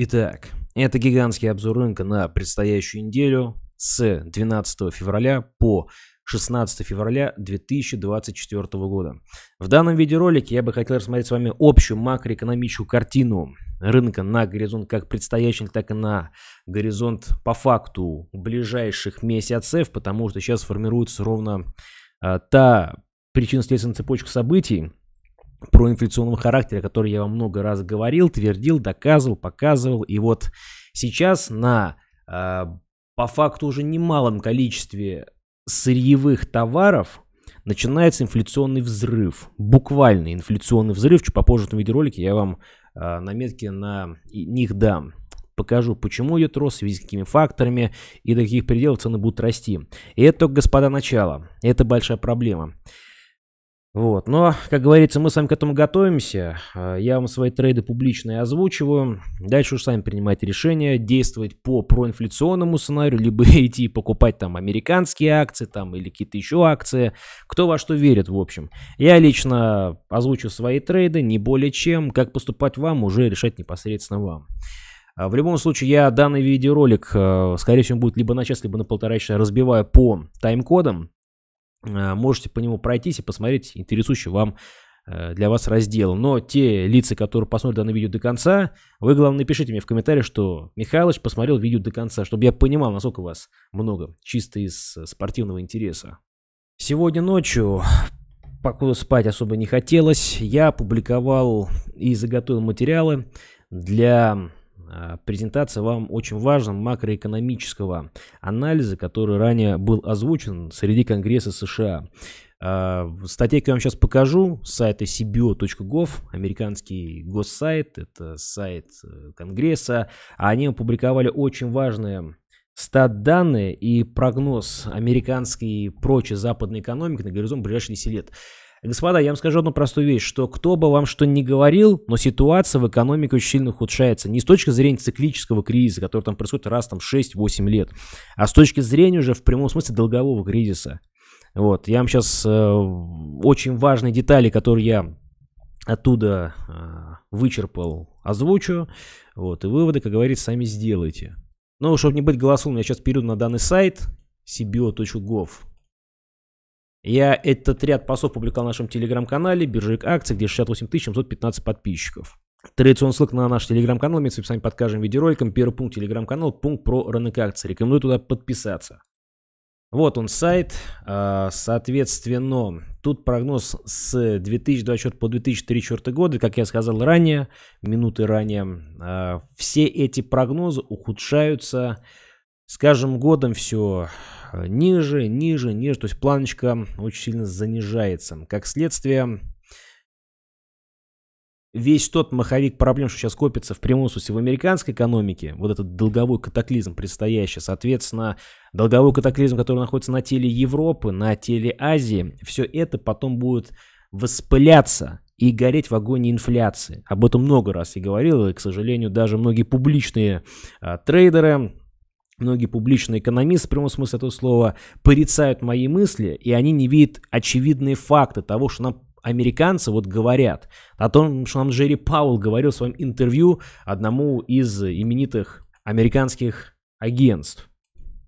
Итак, это гигантский обзор рынка на предстоящую неделю с 12 февраля по 16 февраля 2024 года. В данном видеоролике я бы хотел рассмотреть с вами общую макроэкономическую картину рынка на горизонт как предстоящих, так и на горизонт по факту ближайших месяцев, потому что сейчас формируется ровно а, та причинно-следственная цепочка событий, проинфляционного характера, который я вам много раз говорил, твердил, доказывал, показывал. И вот сейчас на а, по факту уже немалом количестве сырьевых товаров начинается инфляционный взрыв. буквальный инфляционный взрыв. Чуть попозже в этом видеоролике я вам э, наметки на них дам. Покажу, почему идет рост, в связи с какими факторами и до каких пределов цены будут расти. И это только, господа, начало. Это большая проблема. Вот. Но, как говорится, мы с вами к этому готовимся. А, я вам свои трейды публично озвучиваю. Дальше уж сами принимайте решение, действовать по проинфляционному сценарию, либо идти покупать там американские акции там, или какие-то еще акции. Кто во что верит, в общем. Я лично озвучу свои трейды, не более чем. Как поступать вам, уже решать непосредственно вам. А, в любом случае, я данный видеоролик, а, скорее всего, будет либо на час, либо на полтора часа разбиваю по тайм-кодам. Э, можете по нему пройтись и посмотреть интересующий вам э, для вас раздел. Но те лица, которые посмотрят данное видео до конца, вы, главное, напишите мне в комментариях, что Михайлович посмотрел видео до конца, чтобы я понимал, насколько у вас много, чисто из э, спортивного интереса. Сегодня ночью, покуда спать особо не хотелось, я публиковал и заготовил материалы для а, презентация вам очень важного макроэкономического анализа, который ранее был озвучен среди Конгресса США. А, статейку я вам сейчас покажу с сайта cbo.gov, американский госсайт, это сайт э, Конгресса. А они опубликовали очень важные стат данные и прогноз американской и прочей западной экономики на горизонт ближайших 10 лет. Господа, я вам скажу одну простую вещь, что кто бы вам что ни говорил, но ситуация в экономике очень сильно ухудшается. Не с точки зрения циклического кризиса, который там происходит раз там 6-8 лет, а с точки зрения уже в прямом смысле долгового кризиса. Вот, я вам сейчас э, очень важные детали, которые я оттуда э, вычерпал, озвучу. Вот, и выводы, как говорится, сами сделайте. Ну, чтобы не быть голословным, я сейчас перейду на данный сайт cbo.gov. Я этот ряд постов публиковал на нашем телеграм-канале «Биржевик акций», где 68 715 подписчиков. Традиционный ссылка на наш телеграм-канал мы в описании под каждым видеороликом. Первый пункт телеграм-канал, пункт про рынок акций. Рекомендую туда подписаться. Вот он сайт, а, соответственно, тут прогноз с 2024 по 2034 годы, как я сказал ранее, минуты ранее, а, все эти прогнозы ухудшаются с каждым годом все э, ниже, ниже, ниже. То есть планочка очень сильно занижается. Как следствие, весь тот маховик проблем, что сейчас копится в прямом смысле в американской экономике, вот этот долговой катаклизм предстоящий, соответственно, долговой катаклизм, который находится на теле Европы, на теле Азии, все это потом будет воспыляться и гореть в огоне инфляции. Об этом много раз я говорил, и, к сожалению, даже многие публичные а, трейдеры Многие публичные экономисты, в прямом смысле этого слова, порицают мои мысли, и они не видят очевидные факты того, что нам американцы вот говорят. О том, что нам Джерри Пауэлл говорил в своем интервью одному из именитых американских агентств.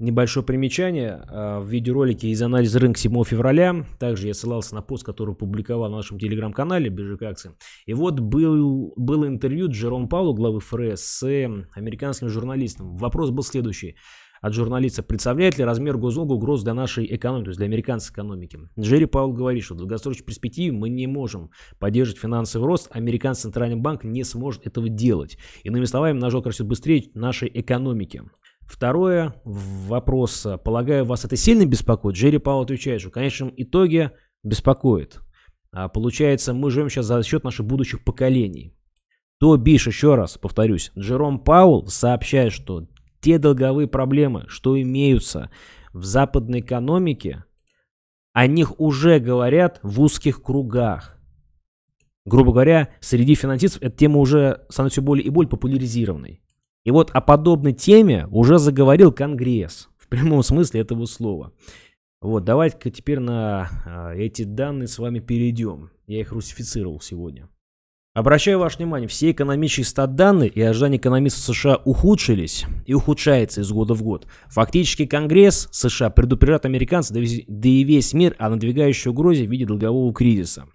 Небольшое примечание. А, в видеоролике из анализа рынка 7 февраля также я ссылался на пост, который публиковал на нашем телеграм-канале «Биржик акции». И вот был, было интервью Джером Паулу, главы ФРС, с э, американским журналистом. Вопрос был следующий от журналиста, представляет ли размер госдолга угроз для нашей экономики, то есть для американской экономики. Джерри Паул говорит, что в долгосрочной перспективе мы не можем поддерживать финансовый рост, а американский центральный банк не сможет этого делать. Иными словами, ножок растет быстрее нашей экономики. Второе, вопрос, полагаю, вас это сильно беспокоит? Джерри Пауэлл отвечает, что в конечном итоге беспокоит. А получается, мы живем сейчас за счет наших будущих поколений. То бишь, еще раз повторюсь, Джером Паул сообщает, что те долговые проблемы, что имеются в западной экономике, о них уже говорят в узких кругах. Грубо говоря, среди финансистов эта тема уже становится все более и более популяризированной. И вот о подобной теме уже заговорил Конгресс. В прямом смысле этого слова. Вот, давайте-ка теперь на а, эти данные с вами перейдем. Я их русифицировал сегодня. Обращаю ваше внимание, все экономические стат-данные и ожидания экономистов США ухудшились и ухудшается из года в год. Фактически Конгресс США предупреждает американцев, да и весь мир о надвигающей угрозе в виде долгового кризиса.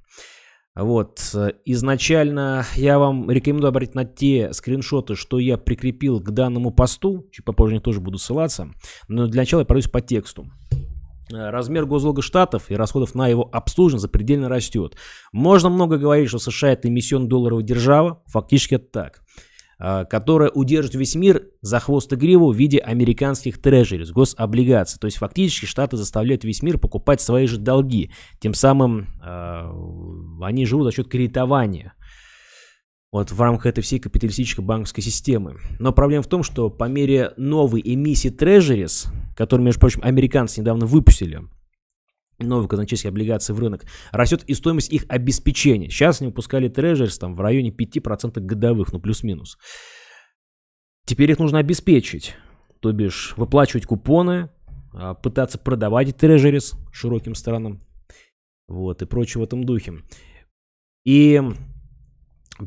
Вот, э, изначально я вам рекомендую обратить на те скриншоты, что я прикрепил к данному посту, чуть попозже тоже буду ссылаться, но для начала я пройдусь по тексту. Э, размер госдолга штатов и расходов на его обслуживание запредельно растет. Можно много говорить, что США это эмиссион долларовая держава, фактически это так. А, которая удержит весь мир за хвост и гриву в виде американских трежерис, гособлигаций. То есть фактически Штаты заставляют весь мир покупать свои же долги. Тем самым э, они живут за счет кредитования. Вот в рамках этой всей капиталистической банковской системы. Но проблема в том, что по мере новой эмиссии трежерис, которую, между прочим, американцы недавно выпустили, новых казначейских облигаций в рынок, растет и стоимость их обеспечения. Сейчас они выпускали трежерс там в районе 5% годовых, ну плюс-минус. Теперь их нужно обеспечить, то бишь выплачивать купоны, а, пытаться продавать трежерис широким странам, вот, и прочее в этом духе. И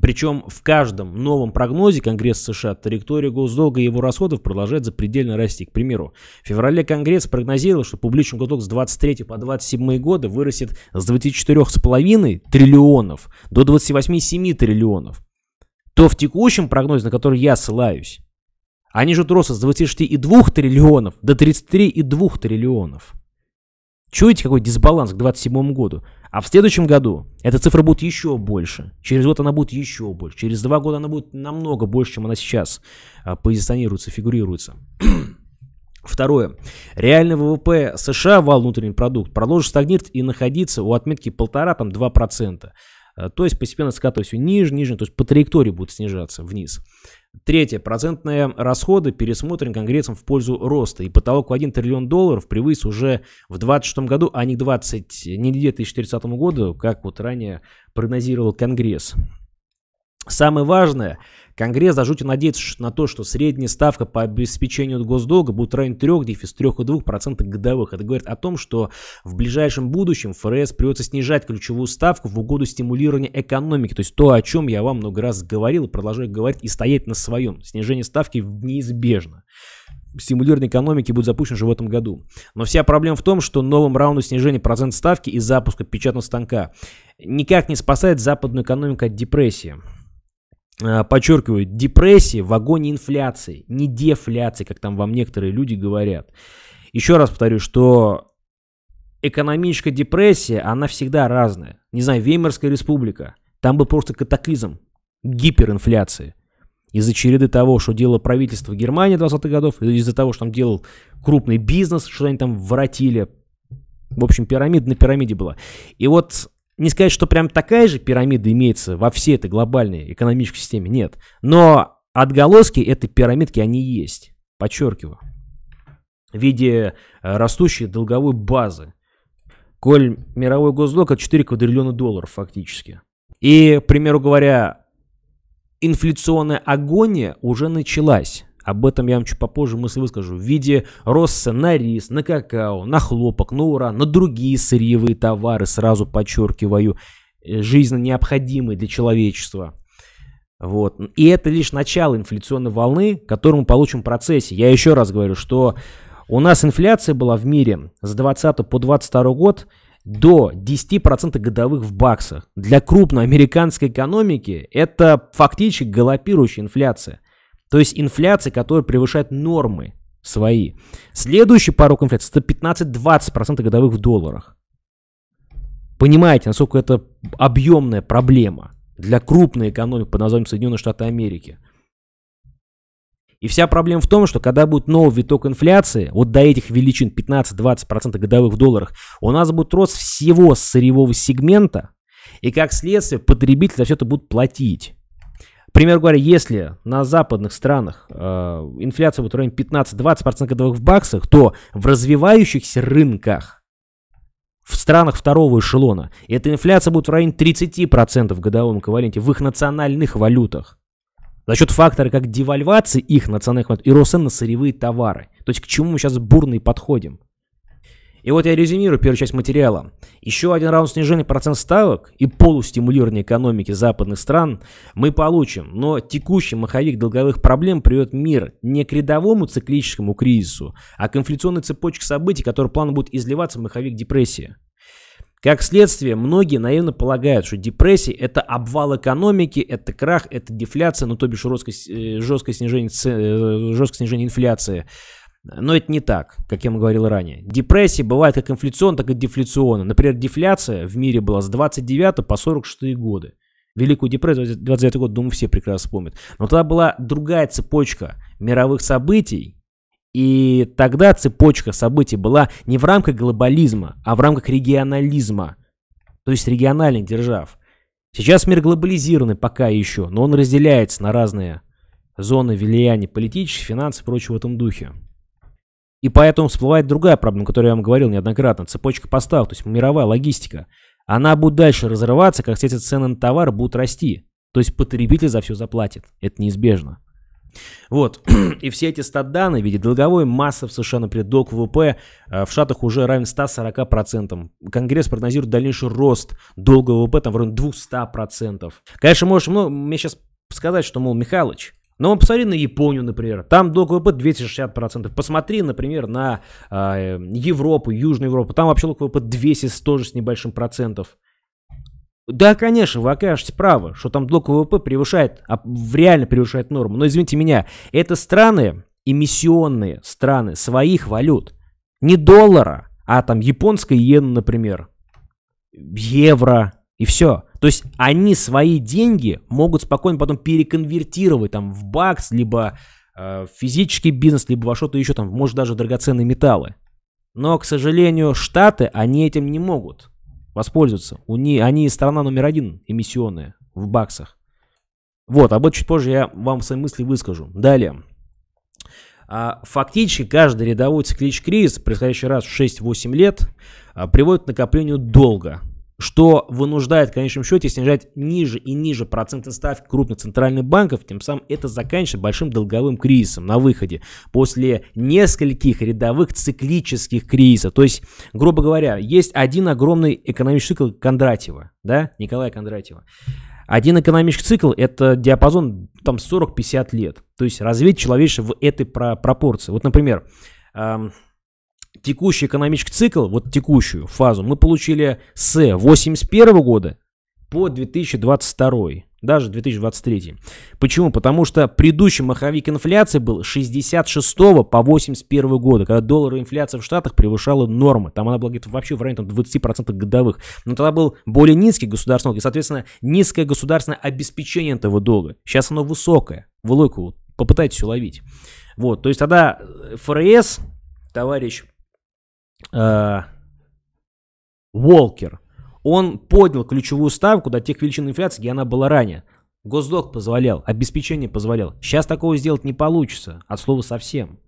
причем в каждом новом прогнозе Конгресс США траектория госдолга и его расходов продолжает запредельно расти. К примеру, в феврале Конгресс прогнозировал, что публичный госдолг с 23 по 27 годы вырастет с 24,5 триллионов до 28,7 триллионов. То в текущем прогнозе, на который я ссылаюсь, они ждут роста с 26,2 триллионов до 33,2 триллионов. Чуете, какой дисбаланс к 27 году? А в следующем году эта цифра будет еще больше. Через год она будет еще больше. Через два года она будет намного больше, чем она сейчас а, позиционируется, фигурируется. Второе. Реальный ВВП США, вал внутренний продукт, продолжит стагнировать и находиться у отметки 1,5-2%. Э, то есть постепенно скатываясь все ниже, ниже, то есть по траектории будут снижаться вниз. Третье. Процентные расходы пересмотрены Конгрессом в пользу роста. И потолок в 1 триллион долларов превысит уже в 2026 году, а не, 20, не 2030 году, как вот ранее прогнозировал Конгресс. Самое важное, Конгресс до жути надеется на то, что средняя ставка по обеспечению госдолга будет равен 3, дефис 3,2% годовых. Это говорит о том, что в ближайшем будущем ФРС придется снижать ключевую ставку в угоду стимулирования экономики. То есть то, о чем я вам много раз говорил и продолжаю говорить и стоять на своем. Снижение ставки неизбежно стимулирование экономики будет запущен уже в этом году. Но вся проблема в том, что новым раунду снижения процент ставки и запуска печатного станка никак не спасает западную экономику от депрессии. Э, подчеркиваю, депрессии в вагоне инфляции, не дефляции, как там вам некоторые люди говорят. Еще раз повторю, что экономическая депрессия, она всегда разная. Не знаю, Веймарская республика, там был просто катаклизм гиперинфляции. Из-за череды того, что делало правительство Германии 20-х годов, из-за того, что там делал крупный бизнес, что они там воротили. В общем, пирамида на пирамиде была. И вот не сказать, что прям такая же пирамида имеется во всей этой глобальной экономической системе, нет. Но отголоски этой пирамидки, они есть, подчеркиваю, в виде э, растущей долговой базы. Коль мировой госдолг от 4 квадриллиона долларов фактически. И, к примеру говоря, инфляционная агония уже началась. Об этом я вам чуть попозже мысли выскажу. В виде роста на рис, на какао, на хлопок, на ура, на другие сырьевые товары, сразу подчеркиваю, э, жизненно необходимые для человечества. Вот. И это лишь начало инфляционной волны, которую мы получим в процессе. Я еще раз говорю, что у нас инфляция была в мире с 20 по 22 год до 10% годовых в баксах. Для крупной американской экономики это фактически галопирующая инфляция. То есть инфляция, которая превышает нормы свои. Следующий порог инфляции 115-20% годовых в долларах. Понимаете, насколько это объемная проблема для крупной экономики под названием Соединенные Штаты Америки. И вся проблема в том, что когда будет новый виток инфляции, вот до этих величин 15-20% годовых в долларах, у нас будет рост всего сырьевого сегмента, и как следствие потребители за все это будут платить. Пример говоря, если на западных странах э, инфляция будет в районе 15-20% годовых в баксах, то в развивающихся рынках, в странах второго эшелона, эта инфляция будет в районе 30% в годовом эквиваленте в их национальных валютах. За счет фактора как девальвации их национальных валют и рост на сырьевые товары. То есть к чему мы сейчас бурно и подходим. И вот я резюмирую первую часть материала. Еще один раунд снижения процент ставок и полустимулирования экономики западных стран мы получим, но текущий маховик долговых проблем приведет мир не к рядовому циклическому кризису, а к инфляционной цепочке событий, которые плавно будет изливаться в маховик депрессии. Как следствие, многие наивно полагают, что депрессия – это обвал экономики, это крах, это дефляция, ну то бишь жесткое, э, жесткое, снижение, э, жесткое снижение инфляции. Но это не так, как я вам говорил ранее. Депрессии бывают как инфляционно, так и дефляционно. Например, дефляция в мире была с 29 по 46 годы. Великую депрессию 29 год, думаю, все прекрасно вспомнят. Но тогда была другая цепочка мировых событий, и тогда цепочка событий была не в рамках глобализма, а в рамках регионализма, то есть региональных держав. Сейчас мир глобализированный пока еще, но он разделяется на разные зоны влияния политических, финансов и прочего в этом духе. И поэтому всплывает другая проблема, которую я вам говорил неоднократно. Цепочка поставок, то есть мировая логистика. Она будет дальше разрываться, как эти цены на товар будут расти. То есть потребитель за все заплатит. Это неизбежно. Вот. И все эти стат-данные в виде долговой массы в США, например, долг ВВП э, в Штатах уже равен 140%. Конгресс прогнозирует дальнейший рост долга ВВП там в районе 200%. Конечно, можешь, ну, мне сейчас сказать, что, мол, Михалыч, но ну, посмотри на Японию, например. Там долг ВВП 260%. Посмотри, например, на а, э, Европу, Южную Европу. Там вообще долг ВВП 200 тоже с небольшим процентов. Да, конечно, вы окажетесь правы, что там долг ВВП превышает, а реально превышает норму. Но извините меня, это страны, эмиссионные страны своих валют. Не доллара, а там японская иена, например, евро и все. То есть они свои деньги могут спокойно потом переконвертировать там в бакс, либо э, в физический бизнес, либо во что-то еще там, может даже драгоценные металлы. Но, к сожалению, Штаты, они этим не могут воспользоваться. У не, они страна номер один эмиссионная в баксах. Вот, об этом чуть позже я вам свои мысли выскажу. Далее. А, фактически каждый рядовой циклический кризис, происходящий раз в 6-8 лет, а, приводит к накоплению долга – что вынуждает в конечном счете снижать ниже и ниже процентные ставки крупных центральных банков, тем самым это заканчивается большим долговым кризисом на выходе после нескольких рядовых циклических кризисов. То есть, грубо говоря, есть один огромный экономический цикл Кондратьева, да, Николая Кондратьева. Один экономический цикл – это диапазон там 40-50 лет. То есть развитие человечества в этой пропорции. Вот, например, эм, текущий экономический цикл, вот текущую фазу, мы получили с 1981 года по 2022, даже 2023. Почему? Потому что предыдущий маховик инфляции был 66 по 81 года, когда долларовая инфляция в Штатах превышала нормы. Там она была где-то вообще в районе там, 20% годовых. Но тогда был более низкий государственный долг, и, соответственно, низкое государственное обеспечение этого долга. Сейчас оно высокое. Вы логику попытайтесь уловить. Вот, то есть тогда э, ФРС, товарищ Волкер, э, он поднял ключевую ставку до тех величин инфляции, где она была ранее. Госдолг позволял, обеспечение позволял. Сейчас такого сделать не получится, от слова совсем.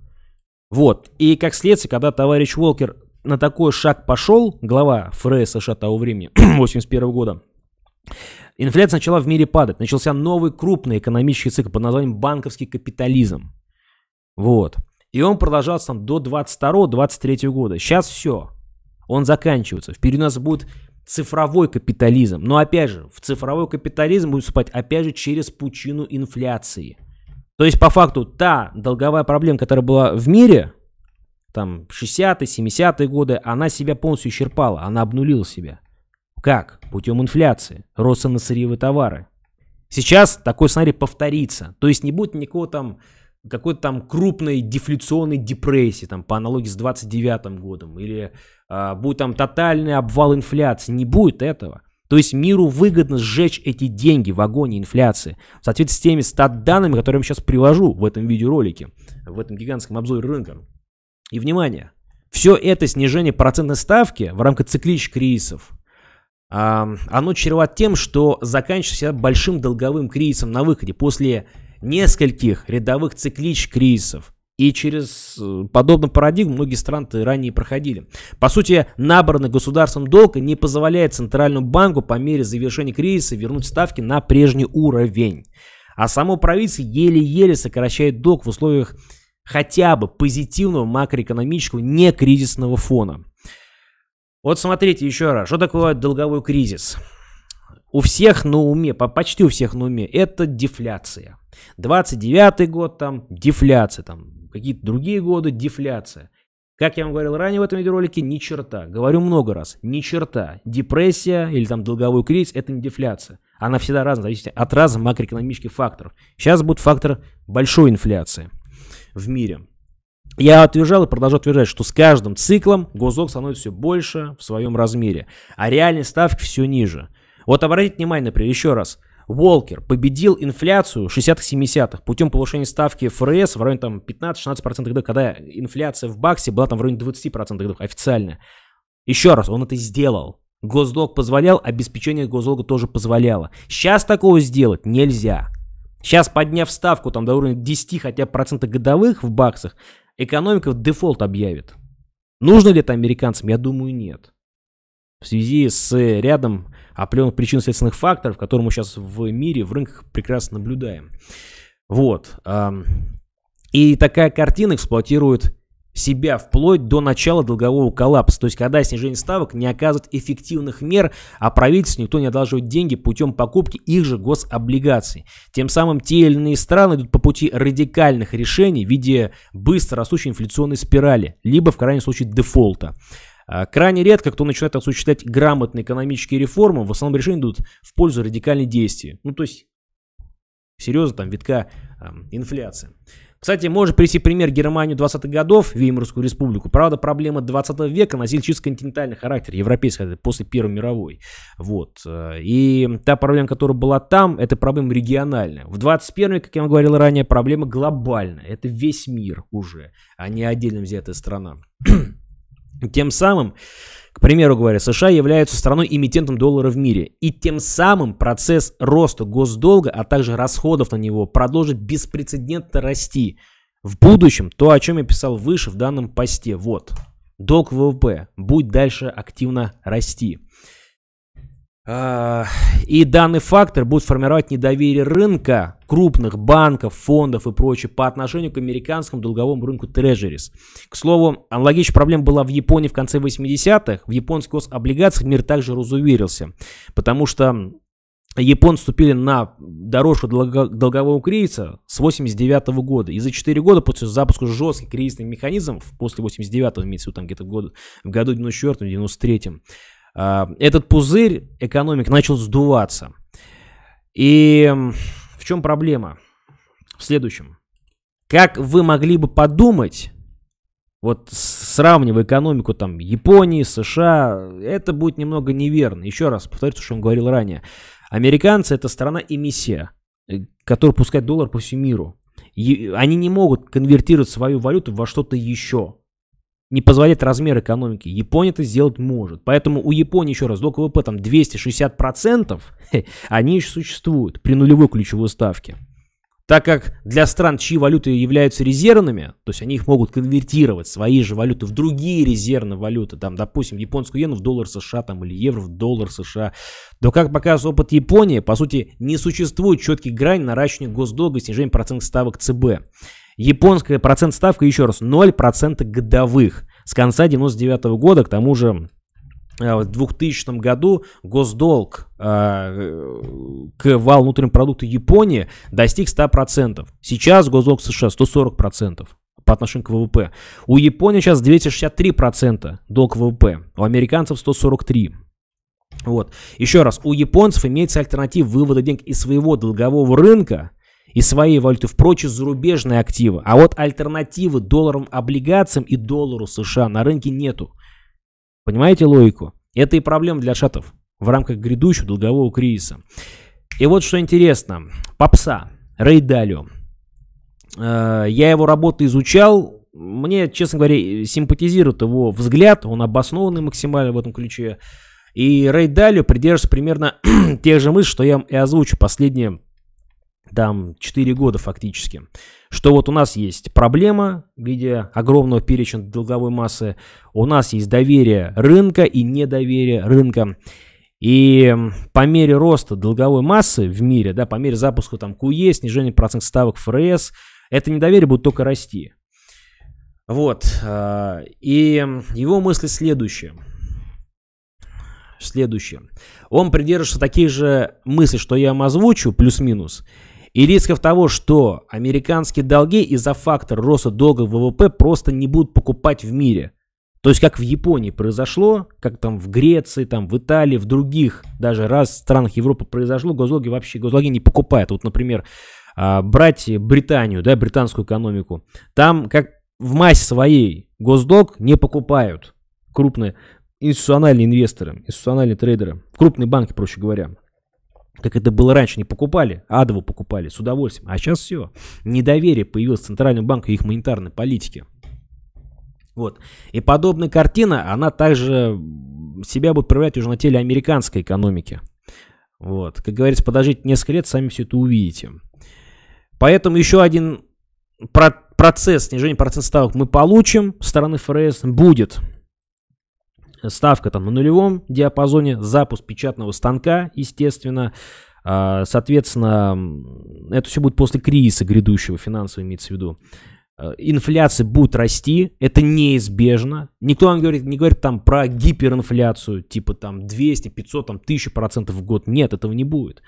Вот. И как следствие, когда товарищ Волкер на такой шаг пошел, глава ФРС США того времени, 81 года, инфляция начала в мире падать. Начался новый крупный экономический цикл под названием банковский капитализм. Вот. И он продолжался там до 22-23 года. Сейчас все. Он заканчивается. Впереди у нас будет цифровой капитализм. Но опять же, в цифровой капитализм будет вступать опять же через пучину инфляции. То есть, по факту, та долговая проблема, которая была в мире, там, 60-е, 70-е годы, она себя полностью исчерпала, она обнулила себя. Как? Путем инфляции, роста на сырьевые товары. Сейчас такой сценарий повторится. То есть не будет никакого там какой-то там крупной дефляционной депрессии, там, по аналогии с 29 годом, или а, будет там тотальный обвал инфляции. Не будет этого. То есть миру выгодно сжечь эти деньги в огоне инфляции в соответствии с теми стат-данными, которые я сейчас привожу в этом видеоролике, в этом гигантском обзоре рынка. И внимание, все это снижение процентной ставки в рамках циклических кризисов, оно чреват тем, что заканчивается большим долговым кризисом на выходе после нескольких рядовых циклич кризисов. И через э, подобную парадигму многие страны ранее проходили. По сути, набранный государством долг не позволяет Центральному банку по мере завершения кризиса вернуть ставки на прежний уровень. А само правительство еле-еле сокращает долг в условиях хотя бы позитивного макроэкономического некризисного фона. Вот смотрите еще раз, что такое долговой кризис? У всех на уме, почти у всех на уме, это дефляция. 29 год там дефляция, там какие-то другие годы дефляция. Как я вам говорил ранее в этом видеоролике, ни черта. Говорю много раз, ни черта. Депрессия или там долговой кризис – это не дефляция. Она всегда разная, зависит от разных макроэкономических факторов. Сейчас будет фактор большой инфляции в мире. Я утверждал и продолжаю утверждать, что с каждым циклом госдолг становится все больше в своем размере, а реальные ставки все ниже. Вот обратите внимание, например, еще раз – Волкер победил инфляцию 60 70 путем повышения ставки ФРС в районе там 15-16% годов, когда инфляция в баксе была там в районе 20% годов официально. Еще раз, он это сделал. Госдолг позволял, обеспечение госдолга тоже позволяло. Сейчас такого сделать нельзя. Сейчас, подняв ставку там до уровня 10 хотя бы процентов годовых в баксах, экономика в дефолт объявит. Нужно ли это американцам? Я думаю, нет. В связи с э, рядом определенных причинно следственных факторов, которые мы сейчас в мире, в рынках прекрасно наблюдаем. Вот. И такая картина эксплуатирует себя вплоть до начала долгового коллапса. То есть, когда снижение ставок не оказывает эффективных мер, а правительству никто не одалживает деньги путем покупки их же гособлигаций. Тем самым те или иные страны идут по пути радикальных решений в виде быстро растущей инфляционной спирали, либо в крайнем случае дефолта. А, крайне редко кто начинает осуществлять грамотные экономические реформы, в основном решения идут в пользу радикальных действий. Ну, то есть, серьезно, там, витка э, инфляции. Кстати, можно привести пример Германию 20-х годов, Веймарскую республику. Правда, проблема 20 века носили чисто континентальный характер, европейский, после Первой мировой. Вот. Э, и та проблема, которая была там, это проблема региональная. В 21 веке, как я вам говорил ранее, проблема глобальная. Это весь мир уже, а не отдельно взятая страна. Тем самым, к примеру говоря, США являются страной-эмитентом доллара в мире, и тем самым процесс роста госдолга, а также расходов на него продолжит беспрецедентно расти. В будущем, то, о чем я писал выше в данном посте, вот. Долг ВВП будет дальше активно расти. И данный фактор будет формировать недоверие рынка, крупных банков, фондов и прочее по отношению к американскому долговому рынку Treasuries. К слову, аналогичная проблема была в Японии в конце 80-х. В японский гособлигациях мир также разуверился, потому что японцы вступили на дорожку долгового кризиса с 89 -го года. И за 4 года после запуска жестких кризисных механизмов, после 89-го, имеется в виду там где-то в году, в году 94-93, а, этот пузырь экономик начал сдуваться. И в чем проблема? В следующем. Как вы могли бы подумать, вот сравнивая экономику там Японии, США, это будет немного неверно. Еще раз повторю то, что он говорил ранее. Американцы это страна эмиссия, э, которая пускает доллар по всему миру. они не могут конвертировать свою валюту во что-то еще не позволяет размер экономики. Япония это сделать может. Поэтому у Японии, еще раз, долг ВВП там 260%, они еще существуют при нулевой ключевой ставке. Так как для стран, чьи валюты являются резервными, то есть они их могут конвертировать, свои же валюты, в другие резервные валюты, там, допустим, японскую иену в доллар США там, или евро в доллар США, то, как показывает опыт Японии, по сути, не существует четких грань наращивания госдолга и снижения процентных ставок ЦБ. Японская процент ставка, еще раз, 0% годовых. С конца 99 -го года, к тому же, э, в 2000 году госдолг э, к вал внутреннему продукту Японии достиг 100%. Сейчас госдолг США 140% по отношению к ВВП. У Японии сейчас 263% долг ВВП, у американцев 143%. Вот. Еще раз, у японцев имеется альтернатива вывода денег из своего долгового рынка, и свои валюты впрочем зарубежные активы. А вот альтернативы долларовым облигациям и доллару США на рынке нету. Понимаете логику? Это и проблема для шатов в рамках грядущего долгового кризиса. И вот что интересно. Попса, Рейдалио. Э, я его работы изучал, мне, честно говоря, симпатизирует его взгляд, он обоснованный максимально в этом ключе. И Рэй Далио придерживается примерно тех же мыслей, что я и озвучу последние там 4 года фактически, что вот у нас есть проблема в виде огромного перечня долговой массы, у нас есть доверие рынка и недоверие рынка. И по мере роста долговой массы в мире, да, по мере запуска там КУЕ e, снижения процентных ставок ФРС, это недоверие будет только расти. Вот. А, и его мысли следующие. Следующее. Он придерживается таких же мыслей, что я им озвучу, плюс-минус. И рисков того, что американские долги из-за фактора роста долга ВВП просто не будут покупать в мире. То есть как в Японии произошло, как там в Греции, там в Италии, в других даже раз странах Европы произошло, госдолги вообще госдолги не покупают. Вот, например, а, брать Британию, да, британскую экономику, там как в массе своей госдолг не покупают крупные институциональные инвесторы, институциональные трейдеры, крупные банки, проще говоря как это было раньше, не покупали, а адово покупали с удовольствием. А сейчас все. Недоверие появилось Центрального банка и их монетарной политике. Вот. И подобная картина, она также себя будет проявлять уже на теле американской экономики. Вот. Как говорится, подождите несколько лет, сами все это увидите. Поэтому еще один процесс снижения процентных ставок мы получим со стороны ФРС будет ставка там на нулевом диапазоне, запуск печатного станка, естественно. А, соответственно, это все будет после кризиса грядущего финансового, имеется в виду. А, инфляция будет расти, это неизбежно. Никто вам говорит, не говорит там про гиперинфляцию, типа там 200, 500, там 1000 процентов в год. Нет, этого не будет.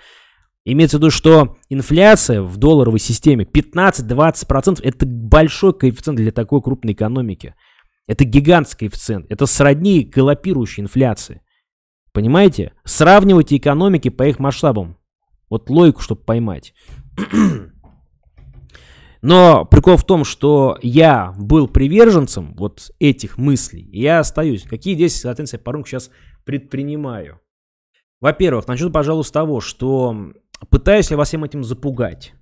Имеется в виду, что инфляция в долларовой системе 15-20% это большой коэффициент для такой крупной экономики. Это гигантский коэффициент. Это сродни галопирующей инфляции. Понимаете? Сравнивайте экономики по их масштабам. Вот логику, чтобы поймать. Но прикол в том, что я был приверженцем вот этих мыслей, и я остаюсь. Какие действия, соответственно, я по рынку сейчас предпринимаю? Во-первых, начну, пожалуй, с того, что пытаюсь ли я вас всем этим запугать?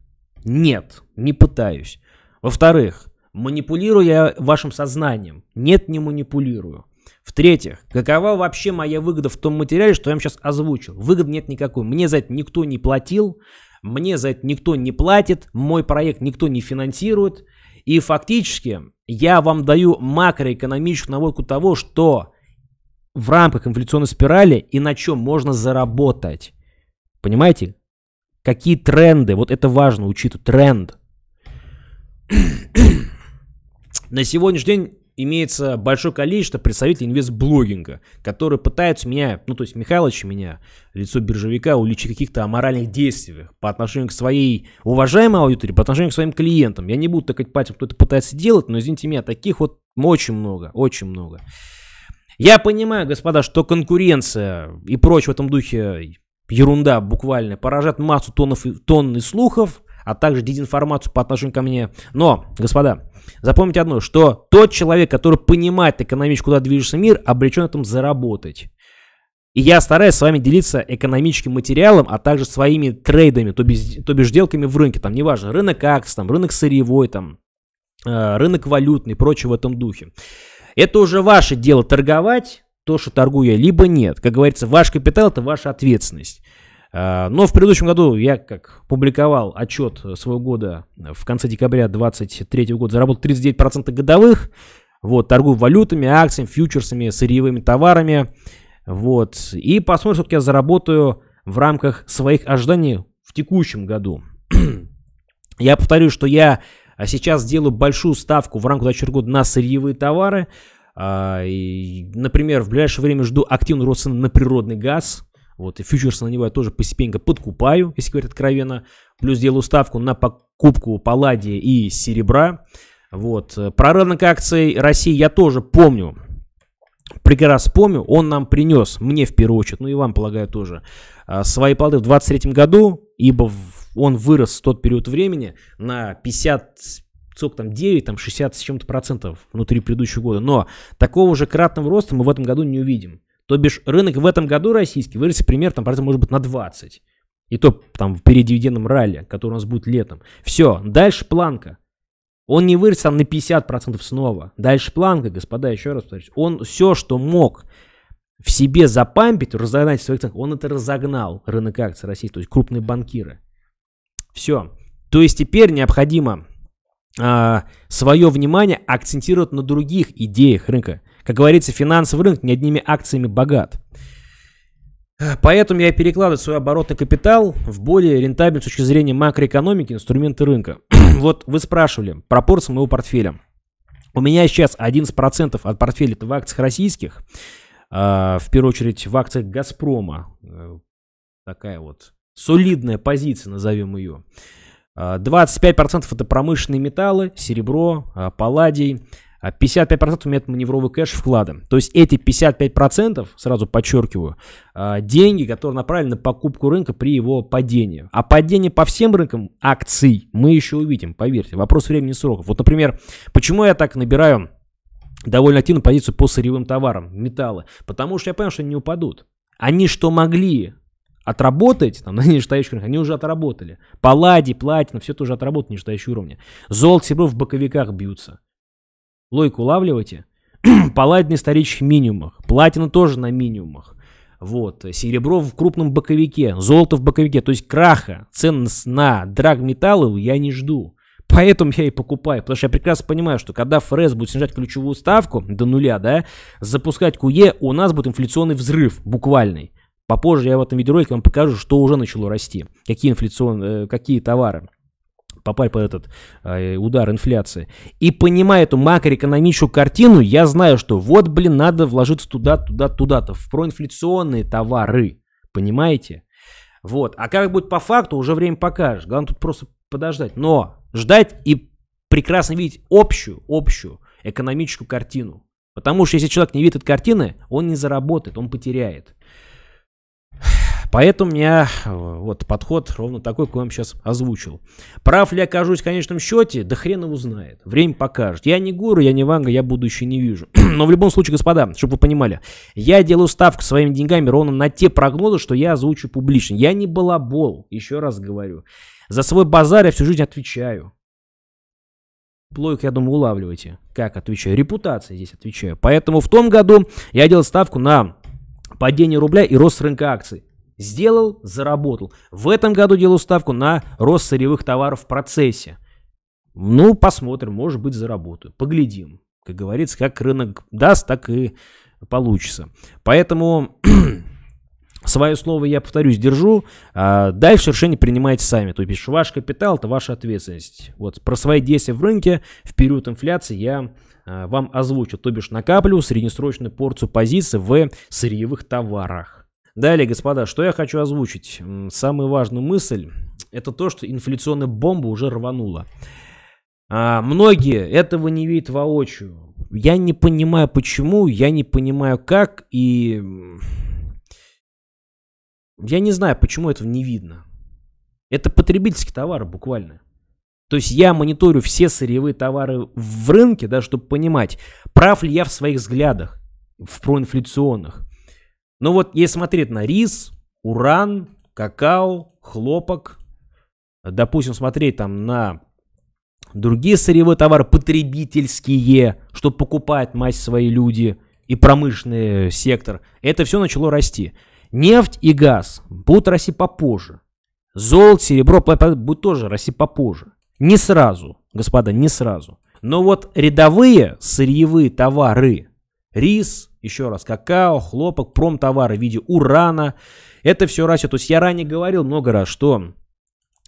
Нет, не пытаюсь. Во-вторых, манипулирую я вашим сознанием? Нет, не манипулирую. В-третьих, какова вообще моя выгода в том материале, что я вам сейчас озвучил? Выгоды нет никакой. Мне за это никто не платил, мне за это никто не платит, мой проект никто не финансирует. И фактически я вам даю макроэкономическую наводку того, что в рамках инфляционной спирали и на чем можно заработать. Понимаете? Какие тренды? Вот это важно, учитывать тренд. На сегодняшний день имеется большое количество представителей инвестблогинга, которые пытаются меня, ну то есть Михайлович меня, лицо биржевика, уличить в каких-то аморальных действиях по отношению к своей уважаемой аудитории, по отношению к своим клиентам. Я не буду тыкать пальцем, кто это пытается делать, но извините меня, таких вот очень много, очень много. Я понимаю, господа, что конкуренция и прочее в этом духе ерунда буквально поражает массу тонов, тонн и слухов, а также дезинформацию по отношению ко мне. Но, господа, запомните одно, что тот человек, который понимает экономически, куда движется мир, обречен этом заработать. И я стараюсь с вами делиться экономическим материалом, а также своими трейдами, то бишь, то бишь сделками в рынке. Там неважно, рынок акций, там, рынок сырьевой, там, э, рынок валютный и прочее в этом духе. Это уже ваше дело торговать, то, что торгую я, либо нет. Как говорится, ваш капитал – это ваша ответственность. А, но в предыдущем году я, как публиковал отчет своего года в конце декабря 2023 года, заработал 39% годовых. Вот, торгую валютами, акциями, фьючерсами, сырьевыми товарами. Вот. И посмотрим, сколько я заработаю в рамках своих ожиданий в текущем году. я повторю, что я а, сейчас делаю большую ставку в рамках 24 года на сырьевые товары. А, например, в ближайшее время жду активный рост на природный газ. Вот, и фьючерсы на него я тоже постепенно подкупаю, если говорить откровенно. Плюс делаю ставку на покупку палладия и серебра. Вот. Э, про рынок акций России я тоже помню. Прекрасно помню, он нам принес, мне в первую очередь, ну и вам, полагаю, тоже, а, свои плоды в 23 году, ибо он вырос в тот период времени на 50, сколько там, 9, там 60 с чем-то процентов внутри предыдущего года. Но такого же кратного роста мы в этом году не увидим. То бишь рынок в этом году российский вырос, примерно, там, процент, может быть, на 20. И то там при дивидендом ралли, который у нас будет летом. Все, дальше планка. Он не вырос там на 50% снова. Дальше планка, господа, еще раз повторюсь. Он все, что мог в себе запампить, разогнать в своих ценах, он это разогнал, рынок акций России, то есть крупные банкиры. Все. То есть теперь необходимо э, а, свое внимание акцентировать на других идеях рынка. Как говорится, финансовый рынок не одними акциями богат. Поэтому я перекладываю свой оборотный капитал в более рентабельные с точки зрения макроэкономики инструменты рынка. вот вы спрашивали пропорцию моего портфеля. У меня сейчас 11% от портфеля это в акциях российских, а, в первую очередь в акциях «Газпрома». Э, такая вот солидная позиция, назовем ее. 25% а, это промышленные металлы, серебро, а, палладий, 55% у меня это маневровый кэш вклада. То есть эти 55%, сразу подчеркиваю, а, деньги, которые направлены на покупку рынка при его падении. А падение по всем рынкам акций мы еще увидим, поверьте. Вопрос времени и сроков. Вот, например, почему я так набираю довольно активную позицию по сырьевым товарам, металлы? Потому что я понял, что они не упадут. Они что могли отработать, там, на нижестоящих уровнях, они уже отработали. Палладий, платина, все тоже уже отработано, нижестоящие уровни. Золото, серебро в боковиках бьются. Логику улавливаете? Палладин на исторических минимумах. Платина тоже на минимумах. Вот. Серебро в крупном боковике. Золото в боковике. То есть краха цен на драгметаллы я не жду. Поэтому я и покупаю, потому что я прекрасно понимаю, что когда ФРС будет снижать ключевую ставку до нуля, да, запускать КУЕ, у нас будет инфляционный взрыв, буквальный. Попозже я в этом видеоролике вам покажу, что уже начало расти, какие, инфляцион... Э, какие товары попасть под этот а, э, удар инфляции. И понимая эту макроэкономическую картину, я знаю, что вот, блин, надо вложиться туда, туда, туда-то, в проинфляционные товары. Понимаете? Вот. А как будет по факту, уже время покажет. Главное тут просто подождать. Но ждать и прекрасно видеть общую, общую экономическую картину. Потому что если человек не видит картины, он не заработает, он потеряет. Поэтому у меня э, вот подход ровно такой, какой я вам сейчас озвучил. Прав ли я окажусь в конечном счете? Да хрен его знает. Время покажет. Я не гуру, я не ванга, я будущее не вижу. Но в любом случае, господа, чтобы вы понимали, я делаю ставку своими деньгами ровно на те прогнозы, что я озвучу публично. Я не балабол, еще раз говорю. За свой базар я всю жизнь отвечаю. Логику, я думаю, улавливаете. Как отвечаю? Репутация здесь отвечаю. Поэтому в том году я делал ставку на падение рубля и рост рынка акций. Сделал, заработал. В этом году делаю ставку на рост сырьевых товаров в процессе. Ну, посмотрим, может быть, заработаю. Поглядим. Как говорится, как рынок даст, так и получится. Поэтому свое слово я, повторюсь, держу. А дальше решение принимайте сами. То есть ваш капитал – это ваша ответственность. Вот про свои действия в рынке в период инфляции я а, вам озвучу. То бишь накаплю среднесрочную порцию позиций в сырьевых товарах. Далее, господа, что я хочу озвучить. Самую важную мысль – это то, что инфляционная бомба уже рванула. А, многие этого не видят воочию. Я не понимаю, почему, я не понимаю, как, и я не знаю, почему этого не видно. Это потребительский товар буквально. То есть я мониторю все сырьевые товары в рынке, да, чтобы понимать, прав ли я в своих взглядах, в проинфляционных. Ну вот если смотреть на рис, уран, какао, хлопок, допустим, смотреть там на другие сырьевые товары потребительские, что покупают масть свои люди и промышленный сектор, это все начало расти. Нефть и газ будут расти попозже. Золото, серебро будут тоже расти попозже. Не сразу, господа, не сразу. Но вот рядовые сырьевые товары, рис, еще раз, какао, хлопок, промтовары в виде урана. Это все растет. То есть я ранее говорил много раз, что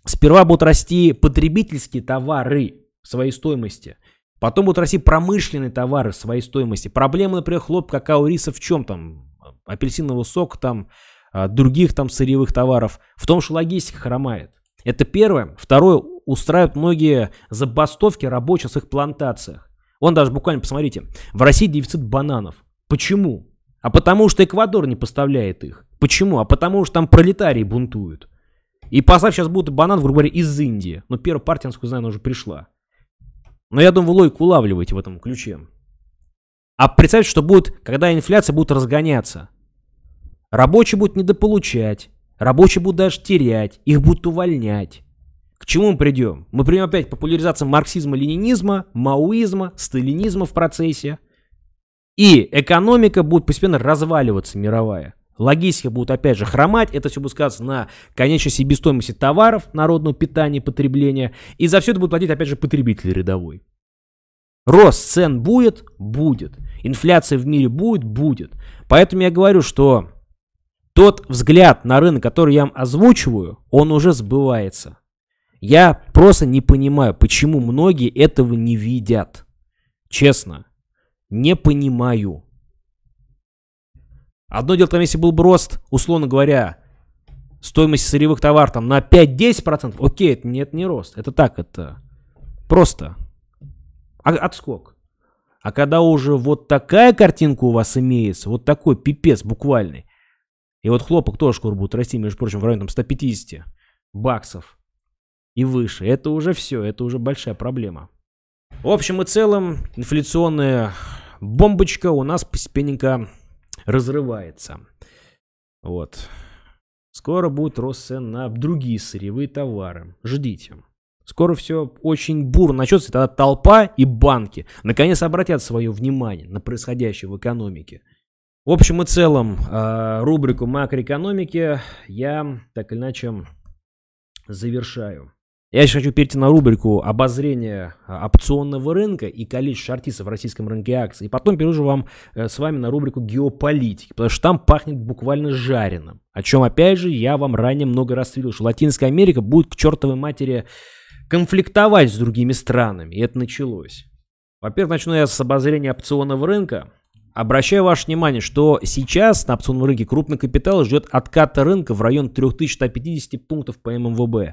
сперва будут расти потребительские товары своей стоимости. Потом будут расти промышленные товары своей стоимости. Проблема, например, хлоп, какао, риса в чем там? Апельсиновый сок там, а, других там сырьевых товаров. В том, что логистика хромает. Это первое. Второе, устраивают многие забастовки рабочих в своих плантациях. Он даже буквально, посмотрите, в России дефицит бананов. Почему? А потому что Эквадор не поставляет их. Почему? А потому что там пролетарии бунтуют. И поставь сейчас будут банан, грубо говоря, из Индии. Но первая партия, насколько знаю, она уже пришла. Но я думаю, вы логику улавливаете в этом ключе. А представьте, что будет, когда инфляция будет разгоняться. Рабочие будут недополучать, рабочие будут даже терять, их будут увольнять. К чему мы придем? Мы придем опять к популяризации марксизма-ленинизма, маоизма, сталинизма в процессе – и экономика будет постепенно разваливаться мировая. Логистика будет опять же хромать, это все будет сказаться на конечной себестоимости товаров, народного питания, потребления. И за все это будет платить опять же потребитель рядовой. Рост цен будет? Будет. Инфляция в мире будет? Будет. Поэтому я говорю, что тот взгляд на рынок, который я вам озвучиваю, он уже сбывается. Я просто не понимаю, почему многие этого не видят. Честно не понимаю. Одно дело, там, если был бы рост, условно говоря, стоимость сырьевых товаров там на 5-10%, окей, это, нет, не рост. Это так, это просто а, отскок. А когда уже вот такая картинка у вас имеется, вот такой пипец буквальный, и вот хлопок тоже скоро будет расти, между прочим, в районе там 150 баксов и выше, это уже все, это уже большая проблема. В общем и целом, инфляционная бомбочка у нас постепенненько разрывается. Вот. Скоро будет рост цен на другие сырьевые товары. Ждите. Скоро все очень бурно начнется, и тогда толпа и банки наконец обратят свое внимание на происходящее в экономике. В общем и целом, э, рубрику макроэкономики я так или иначе завершаю. Я сейчас хочу перейти на рубрику обозрения а, опционного рынка и количество артистов в российском рынке акций. И потом перейду вам э, с вами на рубрику геополитики, потому что там пахнет буквально жареным. О чем, опять же, я вам ранее много раз видел, что Латинская Америка будет к чертовой матери конфликтовать с другими странами. И это началось. Во-первых, начну я с обозрения опционного рынка. Обращаю ваше внимание, что сейчас на опционном рынке крупный капитал ждет отката рынка в район 3150 пунктов по ММВБ.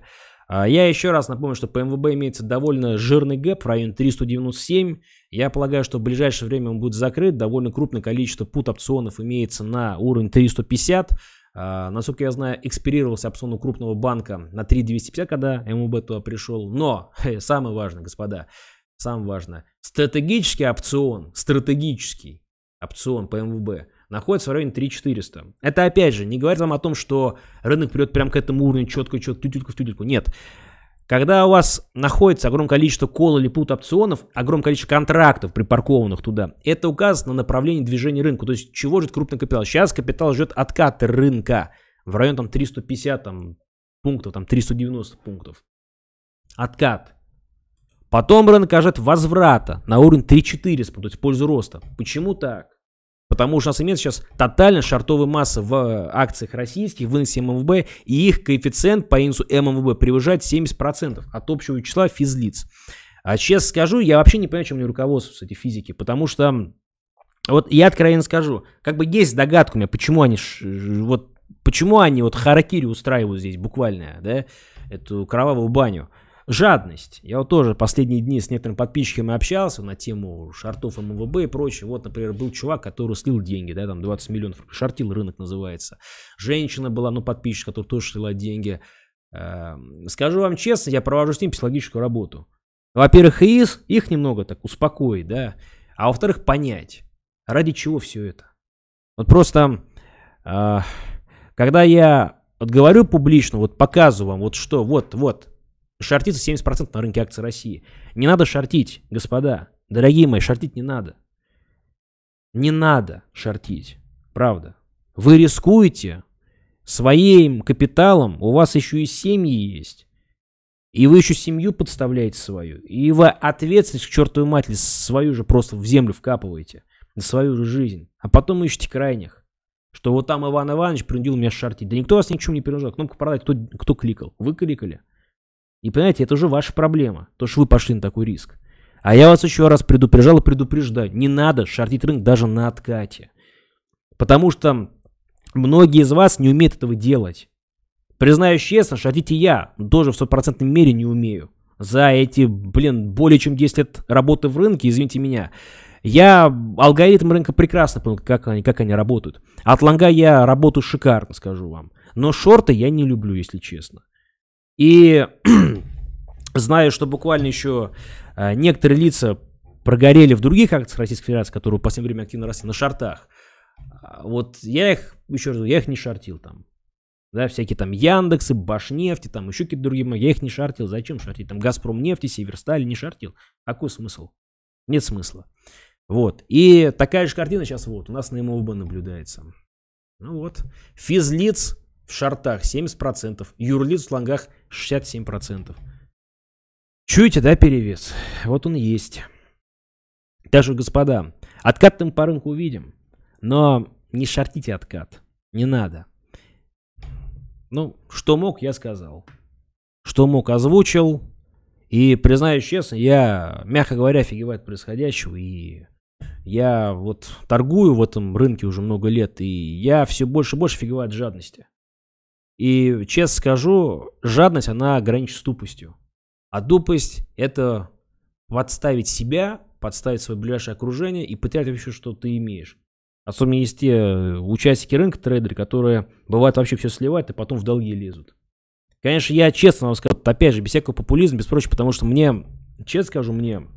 А, я еще раз напомню, что по МВБ имеется довольно жирный гэп в районе 397. Я полагаю, что в ближайшее время он будет закрыт. Довольно крупное количество пут-опционов имеется на уровень 350. А, насколько я знаю, экспирировался опцион у крупного банка на 3,250, когда МВБ туда пришел. Но, самое важное, господа, самое важное, стратегический опцион, стратегический опцион по МВБ – находится в районе 3400. Это опять же не говорит вам о том, что рынок придет прямо к этому уровню четко-четко, тютельку в тютельку. Нет. Когда у вас находится огромное количество кол или пут опционов, огромное количество контрактов, припаркованных туда, это указывает на направление движения рынка. То есть чего ждет крупный капитал? Сейчас капитал ждет откаты рынка в район там 350 там, пунктов, там 390 пунктов. Откат. Потом рынок ожидает возврата на уровень 3 3400, то есть в пользу роста. Почему так? Потому что у нас имеется сейчас тотально шартовая масса в акциях российских, в индексе ММВБ, и их коэффициент по индексу ММВБ превышает 70% от общего числа физлиц. А сейчас скажу, я вообще не понимаю, чем мне руководствуются эти физики, потому что, вот я откровенно скажу, как бы есть догадка у меня, почему они, вот, почему они вот харакири устраивают здесь буквально, да, эту кровавую баню. Жадность. Я вот тоже последние дни с некоторыми подписчиками общался на тему шартов МВБ и прочее. Вот, например, был чувак, который слил деньги, да, там 20 миллионов. Шартил рынок называется. Женщина была, ну, подписчик, который тоже слила деньги. Эм, скажу вам честно, я провожу с ним психологическую работу. Во-первых, из их немного так успокоить, да. А во-вторых, понять, ради чего все это. Вот просто, э, когда я вот говорю публично, вот показываю вам, вот что, вот, вот, Шортится 70% на рынке акций России. Не надо шортить, господа. Дорогие мои, шортить не надо. Не надо шортить. Правда. Вы рискуете своим капиталом, у вас еще и семьи есть. И вы еще семью подставляете свою. И вы ответственность к чертовой матери свою же просто в землю вкапываете. За свою же жизнь. А потом ищете крайних. Что вот там Иван Иванович принудил меня шортить. Да никто вас ни к не принуждал. Кнопку продать кто, кто кликал? Вы кликали? И понимаете, это уже ваша проблема, то, что вы пошли на такой риск. А я вас еще раз предупреждал и предупреждаю, не надо шортить рынок даже на откате. Потому что многие из вас не умеют этого делать. Признаюсь честно, шортить и я тоже в стопроцентной мере не умею. За эти, блин, более чем 10 лет работы в рынке, извините меня, я алгоритм рынка прекрасно понял, как они, как они работают. От лонга я работаю шикарно, скажу вам. Но шорты я не люблю, если честно. И знаю, что буквально еще э, некоторые лица прогорели в других акциях Российской Федерации, которые в последнее время активно росли, на шартах. А вот я их, еще раз, я их не шартил там. Да, всякие там Яндексы, Башнефти, там еще какие-то другие. Я их не шартил. Зачем шартить? Там Газпромнефти, нефти, Северсталь не шартил. Какой смысл? Нет смысла. Вот. И такая же картина сейчас вот у нас на МОБ наблюдается. Ну вот. Физлиц в шартах 70%, юрлиц в слонгах 67%. Чуете, да, перевес? Вот он есть. Даже, господа, откат там по рынку увидим, но не шортите откат, не надо. Ну, что мог, я сказал. Что мог, озвучил. И, признаюсь честно, я, мягко говоря, офигеваю от происходящего. И я вот торгую в этом рынке уже много лет, и я все больше и больше офигеваю от жадности. И честно скажу, жадность, она граничит с тупостью. А тупость – это подставить себя, подставить свое ближайшее окружение и потерять вообще, что ты имеешь. Особенно есть те э, участники рынка, трейдеры, которые бывают вообще все сливают и потом в долги лезут. Конечно, я честно вам скажу, опять же, без всякого популизма, без прочего, потому что мне, честно скажу, мне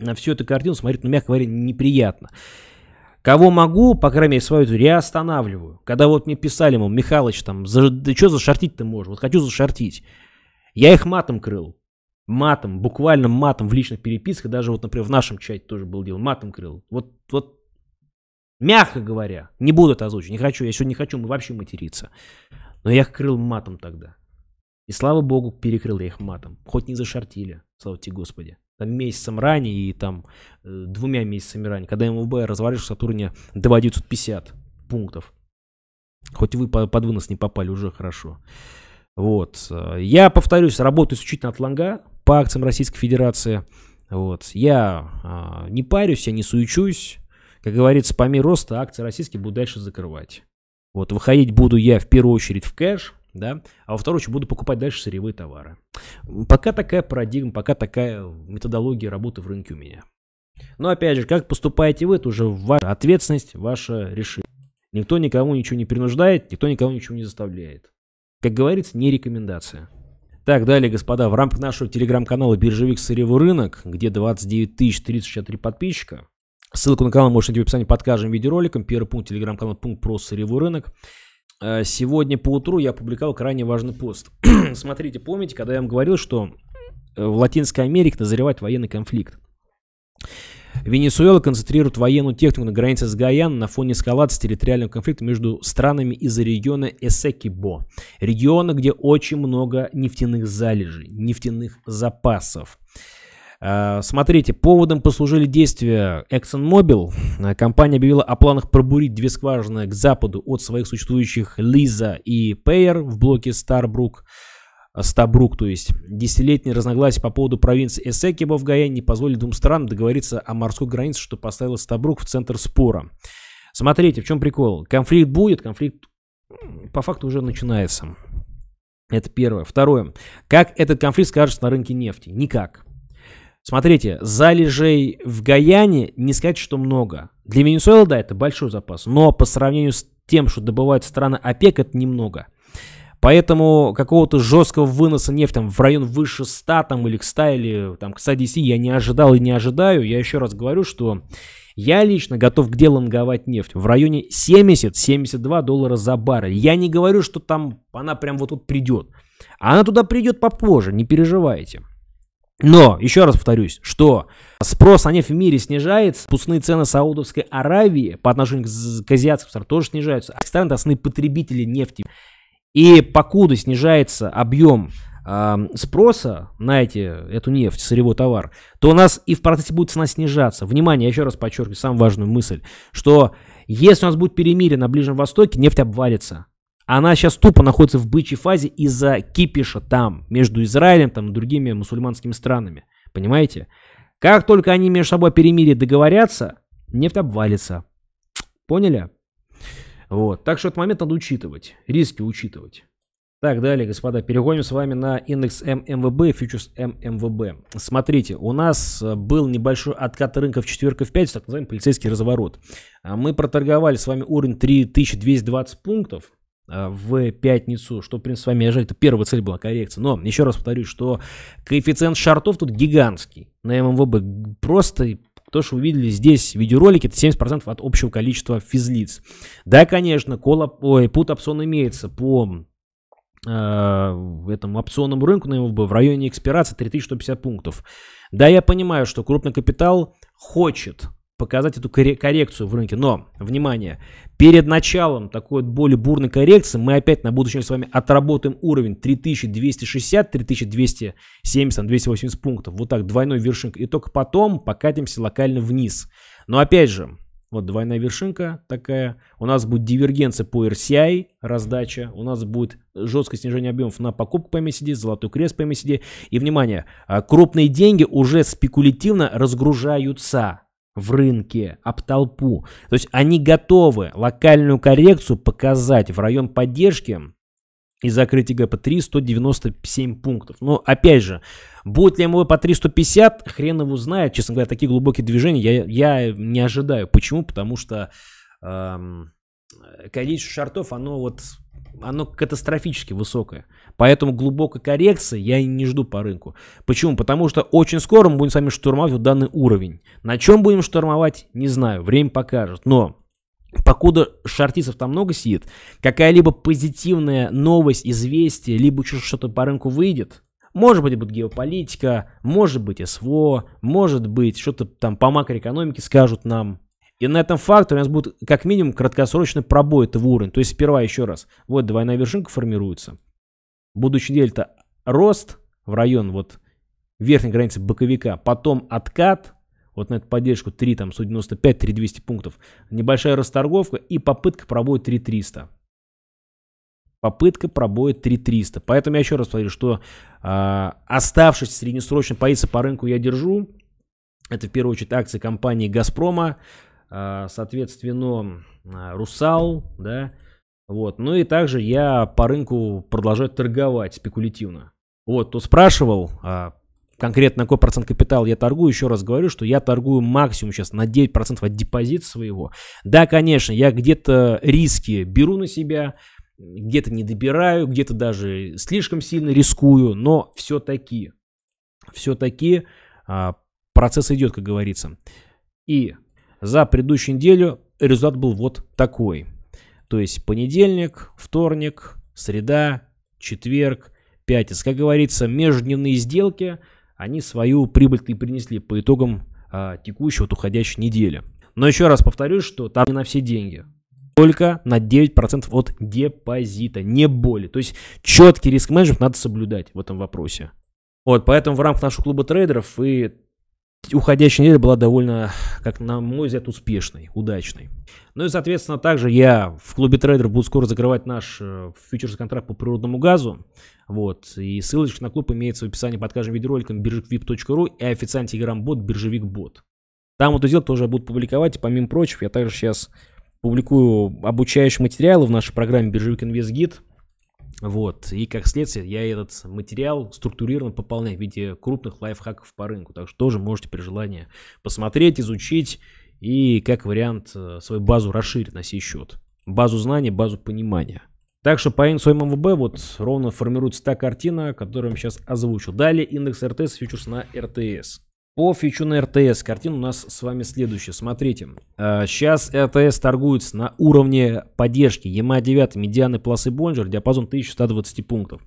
на всю эту картину смотреть, ну, мягко говоря, неприятно. Кого могу, по крайней мере, свою реостанавливаю. Когда вот мне писали, мол, Михалыч, там, за, да что зашортить ты можешь? Вот хочу зашортить. Я их матом крыл. Матом, буквально матом в личных переписках, даже вот, например, в нашем чате тоже был дело, матом крыл. Вот, вот, мягко говоря, не буду это озвучивать, не хочу, я сегодня не хочу вообще материться. Но я их крыл матом тогда. И слава богу, перекрыл я их матом. Хоть не зашортили, слава тебе, Господи там, месяцем ранее и там э, двумя месяцами ранее, когда МВБ разворачивал в Сатурне 2950 пунктов. Хоть вы под вынос не попали, уже хорошо. Вот. Я, повторюсь, работаю исключительно от лонга по акциям Российской Федерации. Вот. Я а, не парюсь, я не суечусь. Как говорится, по мере роста акции российские буду дальше закрывать. Вот, выходить буду я в первую очередь в кэш, да, а во-вторых, буду покупать дальше сырьевые товары. Пока такая парадигма, пока такая методология работы в рынке у меня. Но опять же, как поступаете вы, это уже ваша ответственность, ваше решение. Никто никому ничего не принуждает, никто никому ничего не заставляет. Как говорится, не рекомендация. Так, далее, господа, в рамках нашего телеграм-канала «Биржевик Сырьевый рынок», где 29 034 подписчика, ссылку на канал можете найти в описании под каждым видеороликом. Первый пункт телеграм-канал, пункт про сырьевой рынок. Э, сегодня по утру я опубликовал крайне важный пост. Смотрите, помните, когда я вам говорил, что э, в Латинской Америке назревает военный конфликт. Венесуэла концентрирует военную технику на границе с Гаян на фоне эскалации территориального конфликта между странами из-за региона Эсекибо. Региона, где очень много нефтяных залежей, нефтяных запасов. Э, смотрите, поводом послужили действия ExxonMobil. Э, компания объявила о планах пробурить две скважины к западу от своих существующих Лиза и Пейер в блоке Старбрук. Э, Стабрук, то есть десятилетние разногласия по поводу провинции Эсекиба в Гаяне не позволили двум странам договориться о морской границе, что поставило Стабрук в центр спора. Смотрите, в чем прикол. Конфликт будет, конфликт по факту уже начинается. Это первое. Второе. Как этот конфликт скажется на рынке нефти? Никак. Смотрите, залежей в Гаяне не сказать, что много. Для Венесуэлы, да, это большой запас, но по сравнению с тем, что добывают страны ОПЕК, это немного. Поэтому какого-то жесткого выноса нефти там, в район выше 100 там, или к 100 или там, к 110 я не ожидал и не ожидаю. Я еще раз говорю, что я лично готов где лонговать нефть? В районе 70-72 доллара за баррель. Я не говорю, что там она прям вот тут придет. А она туда придет попозже, не переживайте. Но, еще раз повторюсь, что спрос на нефть в мире снижается, пустные цены Саудовской Аравии по отношению к, к азиатским странам тоже снижаются, а страны основные потребители нефти. И покуда снижается объем э, спроса на эти, эту нефть, сырьевой товар, то у нас и в процессе будет цена снижаться. Внимание, я еще раз подчеркиваю самую важную мысль, что если у нас будет перемирие на Ближнем Востоке, нефть обвалится она сейчас тупо находится в бычьей фазе из-за кипиша там, между Израилем там, и другими мусульманскими странами. Понимаете? Как только они между собой о перемирии договорятся, нефть обвалится. Поняли? Вот. Так что этот момент надо учитывать. Риски учитывать. Так, далее, господа, переходим с вами на индекс ММВБ, фьючерс ММВБ. Смотрите, у нас э, был небольшой откат рынка в четверг и в пятницу, так называемый полицейский разворот. А мы проторговали с вами уровень 3220 пунктов. Э, в пятницу, что, в принципе, с вами жаль, это первая цель была коррекция. Но еще раз повторюсь, что коэффициент шартов тут гигантский на ММВБ. Просто то, что вы видели здесь в видеоролике, это 70% от общего количества физлиц. Да, конечно, кола, ой, пут опцион имеется по э, в этом опционном рынку на ММВБ в районе экспирации 3150 пунктов. Да, я понимаю, что крупный капитал хочет показать эту коррекцию в рынке. Но, внимание, перед началом такой вот более бурной коррекции мы опять на будущем с вами отработаем уровень 3260, 3270, 280 пунктов. Вот так, двойной вершинка. И только потом покатимся локально вниз. Но опять же, вот двойная вершинка такая. У нас будет дивергенция по RCI, раздача. У нас будет жесткое снижение объемов на покупку по MACD, золотой крест по MACD. И, внимание, а крупные деньги уже спекулятивно разгружаются в рынке, об толпу. То есть они готовы локальную коррекцию показать в район поддержки и закрыть ИГП-3 197 пунктов. Но опять же, будет ли МВ по 350, хрен его знает. Честно говоря, такие глубокие движения я, я не ожидаю. Почему? Потому что эм, количество шартов, оно вот оно катастрофически высокое. Поэтому глубокой коррекции я не жду по рынку. Почему? Потому что очень скоро мы будем с вами штурмовать вот данный уровень. На чем будем штурмовать, не знаю, время покажет. Но Покуда шартистов там много сидит, какая-либо позитивная новость, известие, либо что-то по рынку выйдет, может быть, будет геополитика, может быть, СВО, может быть, что-то там по макроэкономике скажут нам. И на этом факторе у нас будет как минимум краткосрочно пробой этого уровня. То есть сперва еще раз, вот двойная вершинка формируется. Будущий дель-то рост в район вот верхней границы боковика, потом откат, вот на эту поддержку 3, там, 195, 3200 пунктов, небольшая расторговка и попытка пробоя 3300. Попытка пробоя 3300. Поэтому я еще раз повторю, что э, оставшись среднесрочной позиции по рынку я держу. Это в первую очередь акции компании «Газпрома», а, соответственно, а, Русал, да, вот. Ну и также я по рынку продолжаю торговать спекулятивно. Вот, кто спрашивал, а, конкретно какой процент капитала я торгую, еще раз говорю, что я торгую максимум сейчас на 9% от депозита своего. Да, конечно, я где-то риски беру на себя, где-то не добираю, где-то даже слишком сильно рискую, но все-таки, все-таки процесс идет, как говорится. И за предыдущую неделю результат был вот такой. То есть понедельник, вторник, среда, четверг, пятница. Как говорится, междневные сделки, они свою прибыль-то и принесли по итогам а, текущей вот уходящей недели. Но еще раз повторюсь, что там не на все деньги. Только на 9% от депозита, не более. То есть четкий риск менеджмент надо соблюдать в этом вопросе. Вот, поэтому в рамках нашего клуба трейдеров и уходящая неделя была довольно, как на мой взгляд, успешной, удачной. Ну и, соответственно, также я в клубе трейдер буду скоро закрывать наш э, фьючерсный контракт по природному газу. Вот. И ссылочка на клуб имеется в описании под каждым видеороликом биржевик.ру и официальный телеграм-бот биржевик-бот. Там вот дело тоже будут публиковать. И, помимо прочего, я также сейчас публикую обучающие материалы в нашей программе Биржевик Инвест Гид. Вот. И как следствие я этот материал структурированно пополняю в виде крупных лайфхаков по рынку. Так что тоже можете при желании посмотреть, изучить и как вариант э, свою базу расширить на сей счет. Базу знаний, базу понимания. Так что по индексу ММВБ вот ровно формируется та картина, которую я сейчас озвучил. Далее индекс РТС, фьючерс на РТС. По фичу на РТС картина у нас с вами следующая. Смотрите, сейчас а, РТС торгуется на уровне поддержки Яма 9, медианы, пласы бонжер. диапазон 1120 пунктов.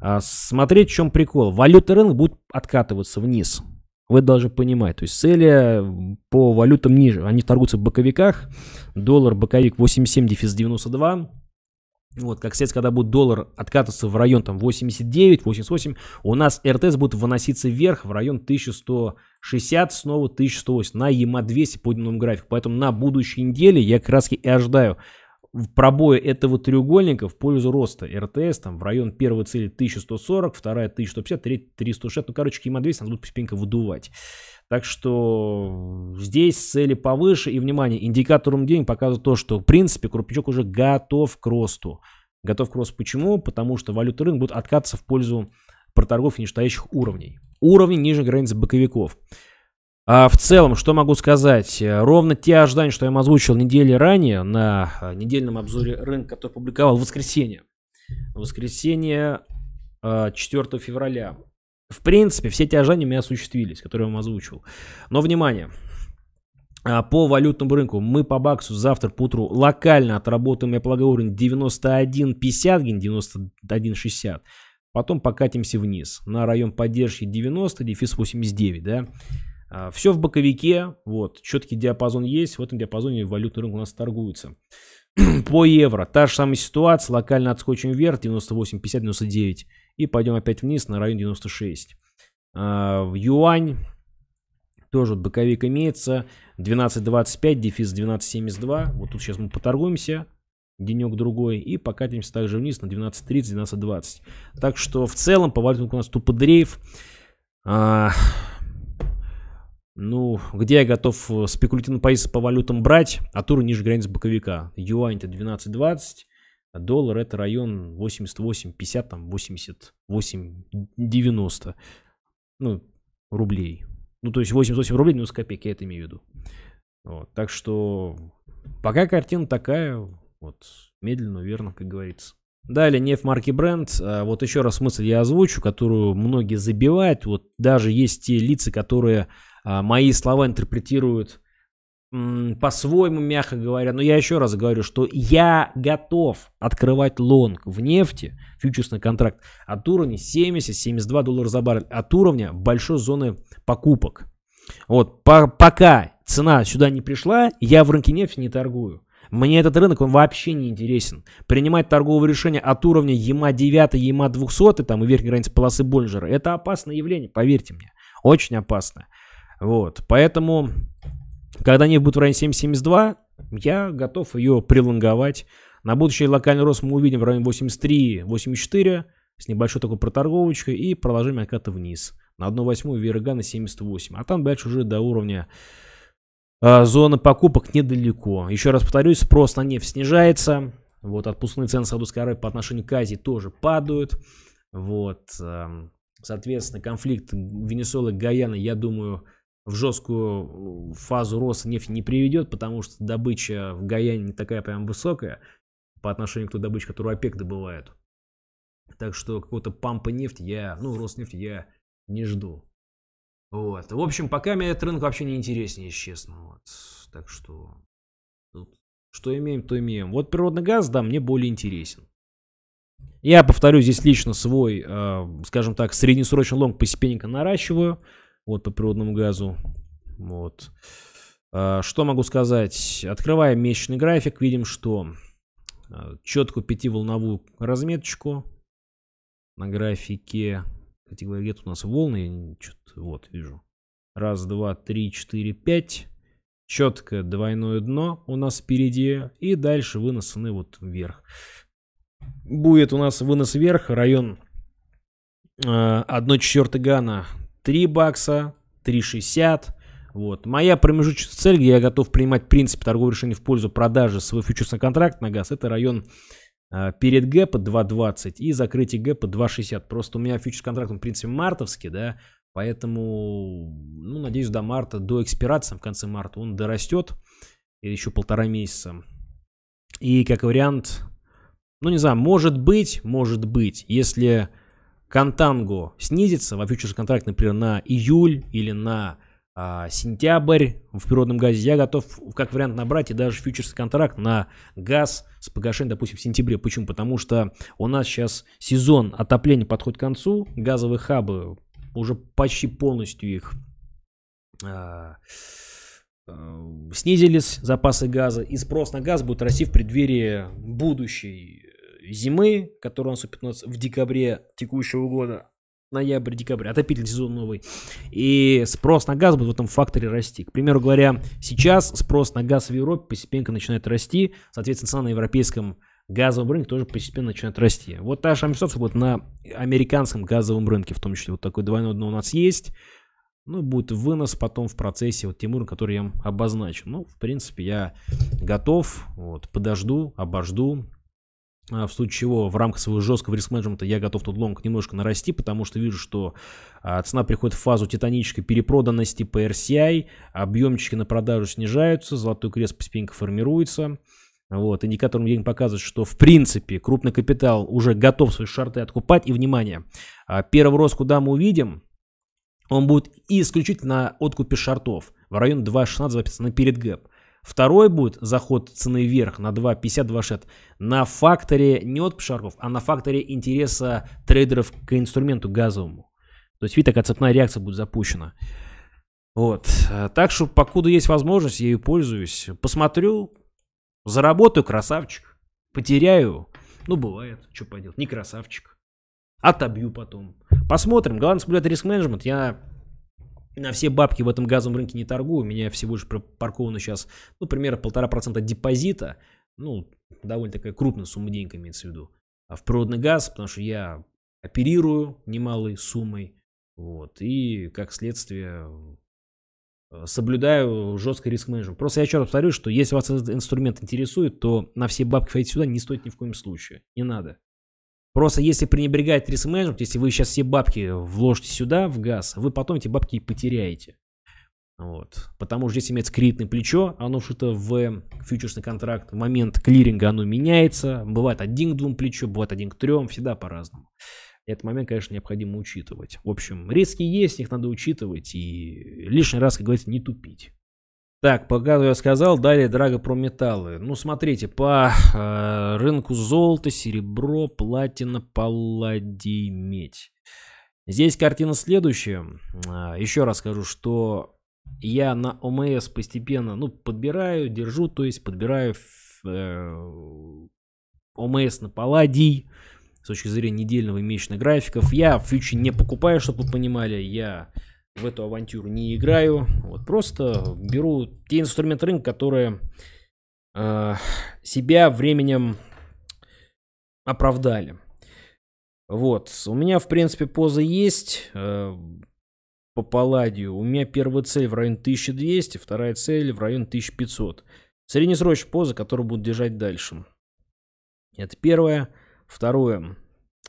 А, смотреть, в чем прикол. Валютный рынок будет откатываться вниз. Вы должны понимать. То есть цели по валютам ниже. Они торгуются в боковиках. Доллар боковик 87 дефис 92. Вот, как следствие, когда будет доллар откатываться в район там 89, 88, у нас РТС будет выноситься вверх в район 1160, снова 1180 на ЕМА-200 по дневному графику. Поэтому на будущей неделе я как раз и ожидаю пробоя этого треугольника в пользу роста РТС там в район первой цели 1140, вторая 1150, третья 360. Ну, короче, ЕМА-200 нас будут постепенно выдувать. Так что здесь цели повыше. И, внимание, индикатор день показывает то, что, в принципе, крупничок уже готов к росту. Готов к росту. Почему? Потому что валютный рынок будет откатываться в пользу проторгов нижестоящих уровней. Уровни ниже границы боковиков. А в целом, что могу сказать? Ровно те ожидания, что я озвучил недели ранее на недельном обзоре рынка, который публиковал в воскресенье. В воскресенье 4 а, февраля. В принципе, все те ожидания у меня осуществились, которые я вам озвучил. Но, внимание, а, по валютному рынку мы по баксу завтра по утру локально отработаем, я полагаю, уровень 91.50, 91.60. Потом покатимся вниз на район поддержки 90, дефис 89, да. А, все в боковике, вот, четкий диапазон есть, в этом диапазоне валютный рынок у нас торгуется. по евро. Та же самая ситуация. Локально отскочим вверх 98, 50, 99. И пойдем опять вниз на район 96. А, в юань тоже вот боковик имеется. 12.25, дефис 12.72. Вот тут сейчас мы поторгуемся денек-другой и покатимся также вниз на 12.30, 12.20. Так что в целом по валютам у нас тупо дрейф. А, ну, где я готов э, спекулятивно позиции по валютам брать? А тур ниже границы боковика. Юань это 12.20, а доллар это район 88.50, там 88.90. Ну, рублей. Ну, то есть 88 рублей минус копейки, я это имею в виду. Вот, так что пока картина такая, вот, медленно, верно, как говорится. Далее нефть марки бренд. А, вот еще раз мысль я озвучу, которую многие забивают. Вот даже есть те лица, которые а, мои слова интерпретируют по-своему, мягко говоря. Но я еще раз говорю, что я готов открывать лонг в нефти, фьючерсный контракт, от уровня 70-72 доллара за баррель, от уровня большой зоны покупок. Вот, по пока цена сюда не пришла, я в рынке нефти не торгую. Мне этот рынок, он вообще не интересен. Принимать торговые решения от уровня ЕМА 9, ЕМА 200 там, и верхней границы полосы Боллинджера, это опасное явление, поверьте мне. Очень опасно. Вот, поэтому, когда нефть будет в районе 7,72, я готов ее прилонговать. На будущий локальный рост мы увидим в районе 83-84 с небольшой такой проторговочкой и продолжим откаты вниз. На 1,8 Верга на 78. А там дальше уже до уровня э, зоны покупок недалеко. Еще раз повторюсь, спрос на нефть снижается. Вот отпускные цены Саудовской Аравии по отношению к Азии тоже падают. Вот, э, соответственно, конфликт Венесуэлы-Гаяны, я думаю, в жесткую ну, фазу роста нефти не приведет, потому что добыча в Гаяне не такая прям высокая по отношению к той добыче, которую ОПЕК добывает. Так что какого-то пампа нефти я, ну, рост нефти я не жду. Вот. В общем, пока мне этот рынок вообще не интересен, честно. Вот. Так что тут что имеем, то имеем. Вот природный газ, да, мне более интересен. Я повторю здесь лично свой, э, скажем так, среднесрочный лонг постепенно наращиваю. Вот по природному газу. Вот. А, что могу сказать? Открываем месячный график, видим, что а, четкую пятиволновую разметочку на графике. Кстати говоря, где тут у нас волны, вот, вижу. Раз, два, три, четыре, пять. Четкое двойное дно у нас впереди. И дальше вынос вот вверх. Будет у нас вынос вверх, район 1 а, четвертой гана 3 бакса, 3,60. Вот. Моя промежуточная цель, где я готов принимать принцип торгового решения в пользу продажи своего фьючерсного контракта на газ, это район э, перед гэпа 2.20 и закрытие гэпа 2.60. Просто у меня фьючерсный контракт, он, в принципе, мартовский, да, поэтому, ну, надеюсь, до марта, до экспирации, в конце марта, он дорастет еще полтора месяца. И как вариант, ну, не знаю, может быть, может быть, если Контанго снизится, вопьючился контракт, например, на июль или на а, сентябрь в природном газе, я готов как вариант набрать и даже фьючерсный контракт на газ с погашением, допустим, в сентябре. Почему? Потому что у нас сейчас сезон отопления подходит к концу, газовые хабы уже почти полностью их а, а, снизились запасы газа, и спрос на газ будет расти в преддверии будущей зимы, которая наступит у нас в декабре текущего года, ноябрь-декабрь, отопительный сезон новый, и спрос на газ будет в этом факторе расти. К примеру говоря, сейчас спрос на газ в Европе постепенно начинает расти, соответственно, цена на европейском газовом рынке тоже постепенно начинает расти. Вот та же амбициозность будет на американском газовом рынке, в том числе вот такой двойной дно у нас есть, ну, будет вынос потом в процессе вот Тимура, который я обозначил. Ну, в принципе, я готов, вот, подожду, обожду, а, в случае чего в рамках своего жесткого риск-менеджмента я готов тут лонг немножко нарасти, потому что вижу, что а, цена приходит в фазу титанической перепроданности по RCI, объемчики на продажу снижаются, золотой крест постепенно формируется. Вот, индикатор день показывает, что в принципе крупный капитал уже готов свои шарты откупать. И внимание, а, первый рост, куда мы увидим, он будет исключительно на откупе шартов в район 2.16-2.15 на перед гэп. Второй будет заход цены вверх на 2,50-2,60 на факторе не от шагов, а на факторе интереса трейдеров к инструменту газовому. То есть, видите, такая цепная реакция будет запущена. Вот. Так что, покуда есть возможность, я ее пользуюсь. Посмотрю, заработаю, красавчик. Потеряю, ну, бывает, что поделать, не красавчик. Отобью потом. Посмотрим. Главное соблюдать риск-менеджмент. Я на все бабки в этом газовом рынке не торгую. У меня всего лишь парковано сейчас, ну, примерно полтора процента депозита. Ну, довольно такая крупная сумма денег имеется в виду. А в природный газ, потому что я оперирую немалой суммой. Вот. И, как следствие, э, соблюдаю жесткий риск менеджмент. Просто я еще раз повторю, что если вас этот инструмент интересует, то на все бабки входить сюда не стоит ни в коем случае. Не надо. Просто если пренебрегать риск менеджмент, если вы сейчас все бабки вложите сюда, в газ, вы потом эти бабки и потеряете. Вот. Потому что здесь имеется кредитное плечо, оно что-то в фьючерсный контракт, в момент клиринга оно меняется, бывает один к двум плечу, бывает один к трем, всегда по-разному. Этот момент, конечно, необходимо учитывать. В общем, риски есть, их надо учитывать и лишний раз, как говорится, не тупить. Так, пока я сказал, далее драго про металлы. Ну, смотрите, по э, рынку золото, серебро, платина, палладий, медь. Здесь картина следующая. Э, еще раз скажу, что я на ОМС постепенно, ну, подбираю, держу, то есть подбираю э, ОМС на палладий с точки зрения недельного и месячных графиков. Я фьючи не покупаю, чтобы вы понимали, я в эту авантюру не играю. Вот просто беру те инструменты рынка, которые э, себя временем оправдали. Вот, у меня, в принципе, поза есть э, по Палладию. У меня первая цель в район 1200, вторая цель в район 1500. Среднесрочная поза, которую буду держать дальше. Это первое. Второе.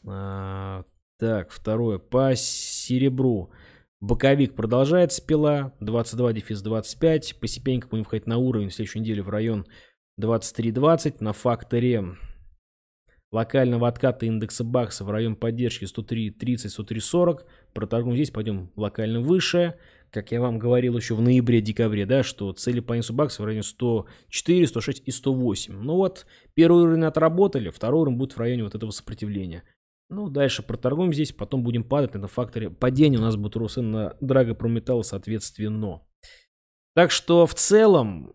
Э, так, второе. По серебру. Боковик продолжает спила 22-25. Постепенно будем входить на уровень в следующей неделе в район 23-20. На факторе локального отката индекса бакса в район поддержки 103-30-103-40. Проторгуем здесь, пойдем локально выше. Как я вам говорил еще в ноябре-декабре, да, что цели по индексу бакса в районе 104, 106 и 108. Ну вот, первый уровень отработали, второй уровень будет в районе вот этого сопротивления. Ну, дальше проторгуем здесь, потом будем падать на факторе. Падение у нас будут росы на драго прометалл, соответственно. Так что в целом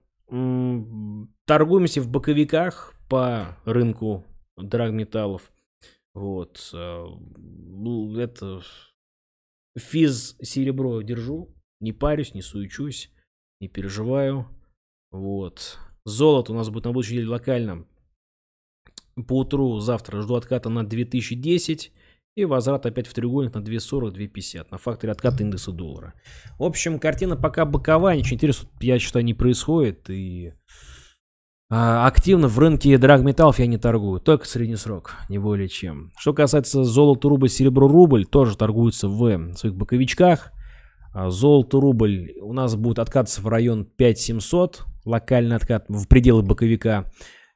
торгуемся в боковиках по рынку драгметаллов. Вот. Э, это физ серебро держу. Не парюсь, не суечусь, не переживаю. Вот. Золото у нас будет на будущей неделе локально по утру завтра жду отката на 2010 и возврат опять в треугольник на 2,40-2,50 на факторе отката индекса доллара. В общем, картина пока боковая, ничего интересного, я считаю, не происходит. И а, активно в рынке драгметаллов я не торгую, только средний срок, не более чем. Что касается золота, рубль, серебро, рубль, тоже торгуются в своих боковичках. А, золото, рубль у нас будет откататься в район 5700, локальный откат в пределы боковика.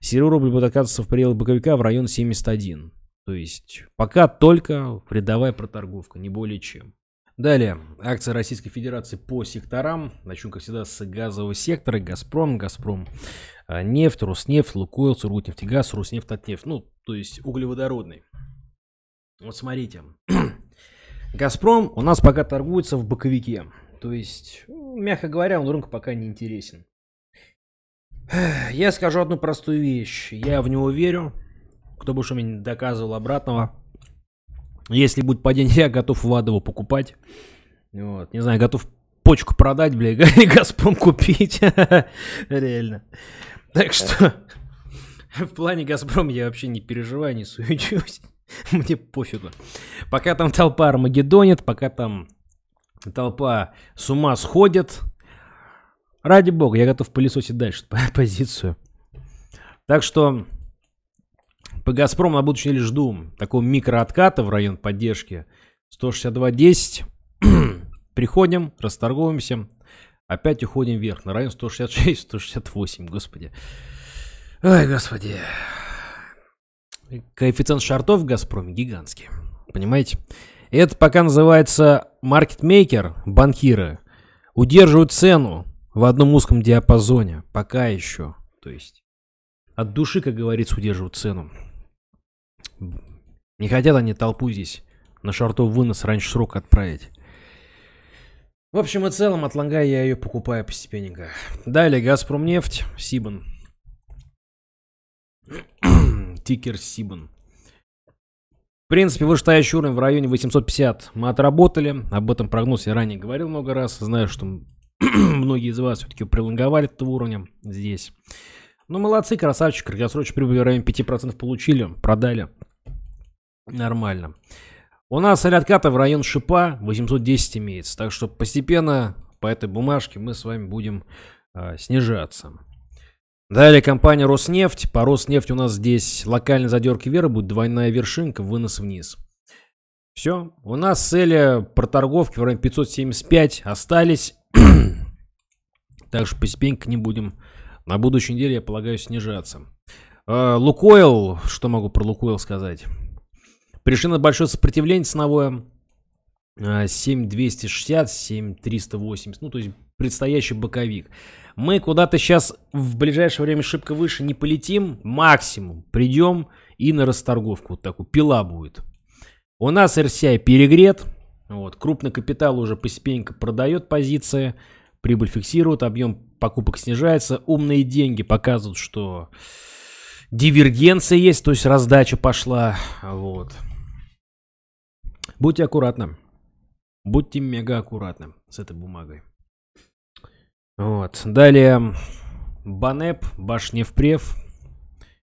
Серый рубль будет оказываться в пределах боковика в район 71. То есть пока только рядовая проторговка, не более чем. Далее, акции Российской Федерации по секторам. Начнем, как всегда, с газового сектора. Газпром, Газпром, а, нефть, Роснефть, Лукойл, Сургутнефтегаз, Роснефть, Отнефть. Ну, то есть углеводородный. Вот смотрите. Газпром у нас пока торгуется в боковике. То есть, мягко говоря, он рынку пока не интересен. Я скажу одну простую вещь. Я в него верю. Кто бы что мне доказывал обратного. Если будет падение, я готов в покупать. Вот. Не знаю, готов почку продать, бля, и Газпром купить. Реально. Так что в плане Газпром я вообще не переживаю, не суючусь. Мне пофигу. Пока там толпа армагеддонит, пока там толпа с ума сходит, Ради бога, я готов пылесосить дальше позицию. Так что по «Газпрому» на будущее лишь жду такого микроотката в район поддержки. 162.10. Приходим, расторговываемся. Опять уходим вверх на район 166-168, господи. Ой, господи. Коэффициент шартов в «Газпроме» гигантский. Понимаете? Это пока называется маркетмейкер, банкиры. Удерживают цену в одном узком диапазоне, пока еще. То есть от души, как говорится, удерживают цену. Не хотят они толпу здесь на шартов вынос раньше срока отправить. В общем и целом, от Лангая я ее покупаю постепенненько. Далее Газпромнефть, Сибан. Тикер Сибан. В принципе, вышестоящий уровень в районе 850 мы отработали. Об этом прогноз я ранее говорил много раз. Знаю, что многие из вас все-таки пролонговали этого уровня здесь. Ну, молодцы, красавчик, краткосрочную прибыль в районе 5% получили, продали. Нормально. У нас цель отката в район шипа 810 имеется, так что постепенно по этой бумажке мы с вами будем э, снижаться. Далее компания Роснефть. По Роснефть у нас здесь локальные задерки веры будет двойная вершинка, вынос вниз. Все. У нас цели проторговки в районе 575 остались. Также постепенько не будем. На будущей неделе, я полагаю, снижаться. А, Лукойл, что могу про Лукойл сказать? Пришли на большое сопротивление ценовое. 7260, а, 7380, ну то есть предстоящий боковик. Мы куда-то сейчас в ближайшее время шибко выше не полетим, максимум придем и на расторговку вот такую, пила будет. У нас RCI перегрет, вот, крупный капитал уже постепенько продает позиции, прибыль фиксируют, объем покупок снижается, умные деньги показывают, что дивергенция есть, то есть раздача пошла, вот. Будьте аккуратны, будьте мега аккуратны с этой бумагой. Вот, далее Банеп, Башнефпрев,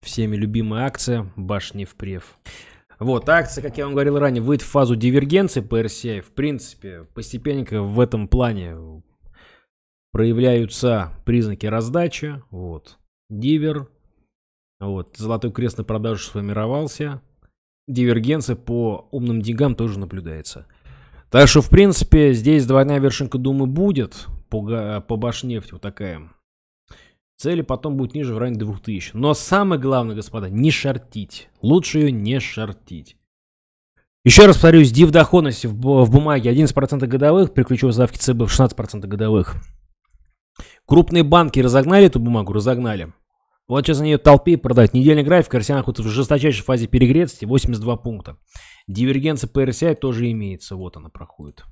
всеми любимая акция Башнефпрев. Вот, акция, как я вам говорил ранее, выйдет в фазу дивергенции по RCI. В принципе, постепенненько в этом плане проявляются признаки раздачи. Вот. Дивер. Вот. Золотой крест на продажу сформировался. Дивергенция по умным деньгам тоже наблюдается. Так что, в принципе, здесь двойная вершинка Думы будет. По, по башнефти вот такая. Цели потом будет ниже в районе 2000. Но самое главное, господа, не шортить. Лучше ее не шортить. Еще раз повторюсь, див доходности в, в бумаге 11% годовых, при ключевой ставке ЦБ в 16% годовых. Крупные банки разогнали эту бумагу? Разогнали. Вот сейчас на нее толпе продать. Недельный график RSI а находится в жесточайшей фазе перегретости, 82 пункта. Дивергенция по RSI а тоже имеется. Вот она проходит.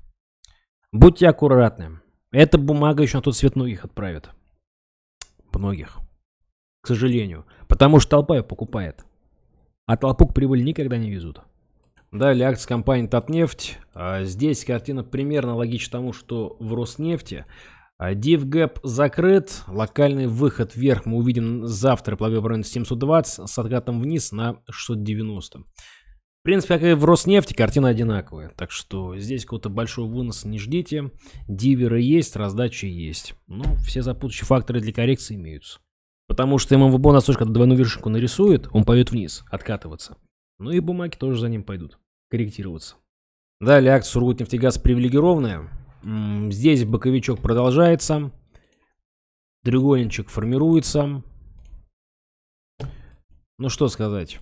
Будьте аккуратны. Эта бумага еще на тот свет многих отправит. Многих. К сожалению. Потому что толпа ее покупает. А толпу к прибыли никогда не везут. Далее акции компании Татнефть. А здесь картина примерно логична тому, что в Роснефти. Дивгэп а закрыт. Локальный выход вверх мы увидим завтра. Полагаю, в районе 720 с откатом вниз на 690. В принципе, как и в Роснефти, картина одинаковая. Так что здесь какого-то большого выноса не ждите. Диверы есть, раздачи есть. Но ну, все запутывающие факторы для коррекции имеются. Потому что ММВБ нас только когда двойную вершинку нарисует, он пойдет вниз, откатываться. Ну и бумаги тоже за ним пойдут, корректироваться. Далее акция Сургутнефтегаз привилегированная. Здесь боковичок продолжается. Треугольничек формируется. Ну что сказать.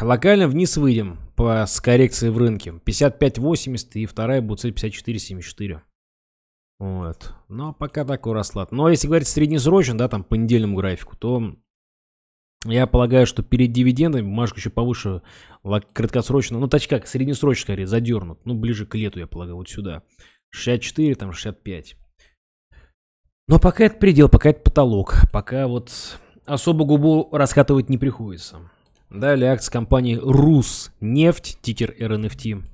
Локально вниз выйдем по, с коррекцией в рынке. 55.80 и вторая будет цель 54.74. Вот. Но пока такой расклад. Но если говорить среднесрочно, да, там по недельному графику, то я полагаю, что перед дивидендами бумажку еще повыше краткосрочно, ну, точка как, среднесрочно, скорее, задернут. Ну, ближе к лету, я полагаю, вот сюда. 64, там, 65. Но пока это предел, пока это потолок. Пока вот особо губу раскатывать не приходится. Далее акции компании «Руснефть», тикер РНФТ.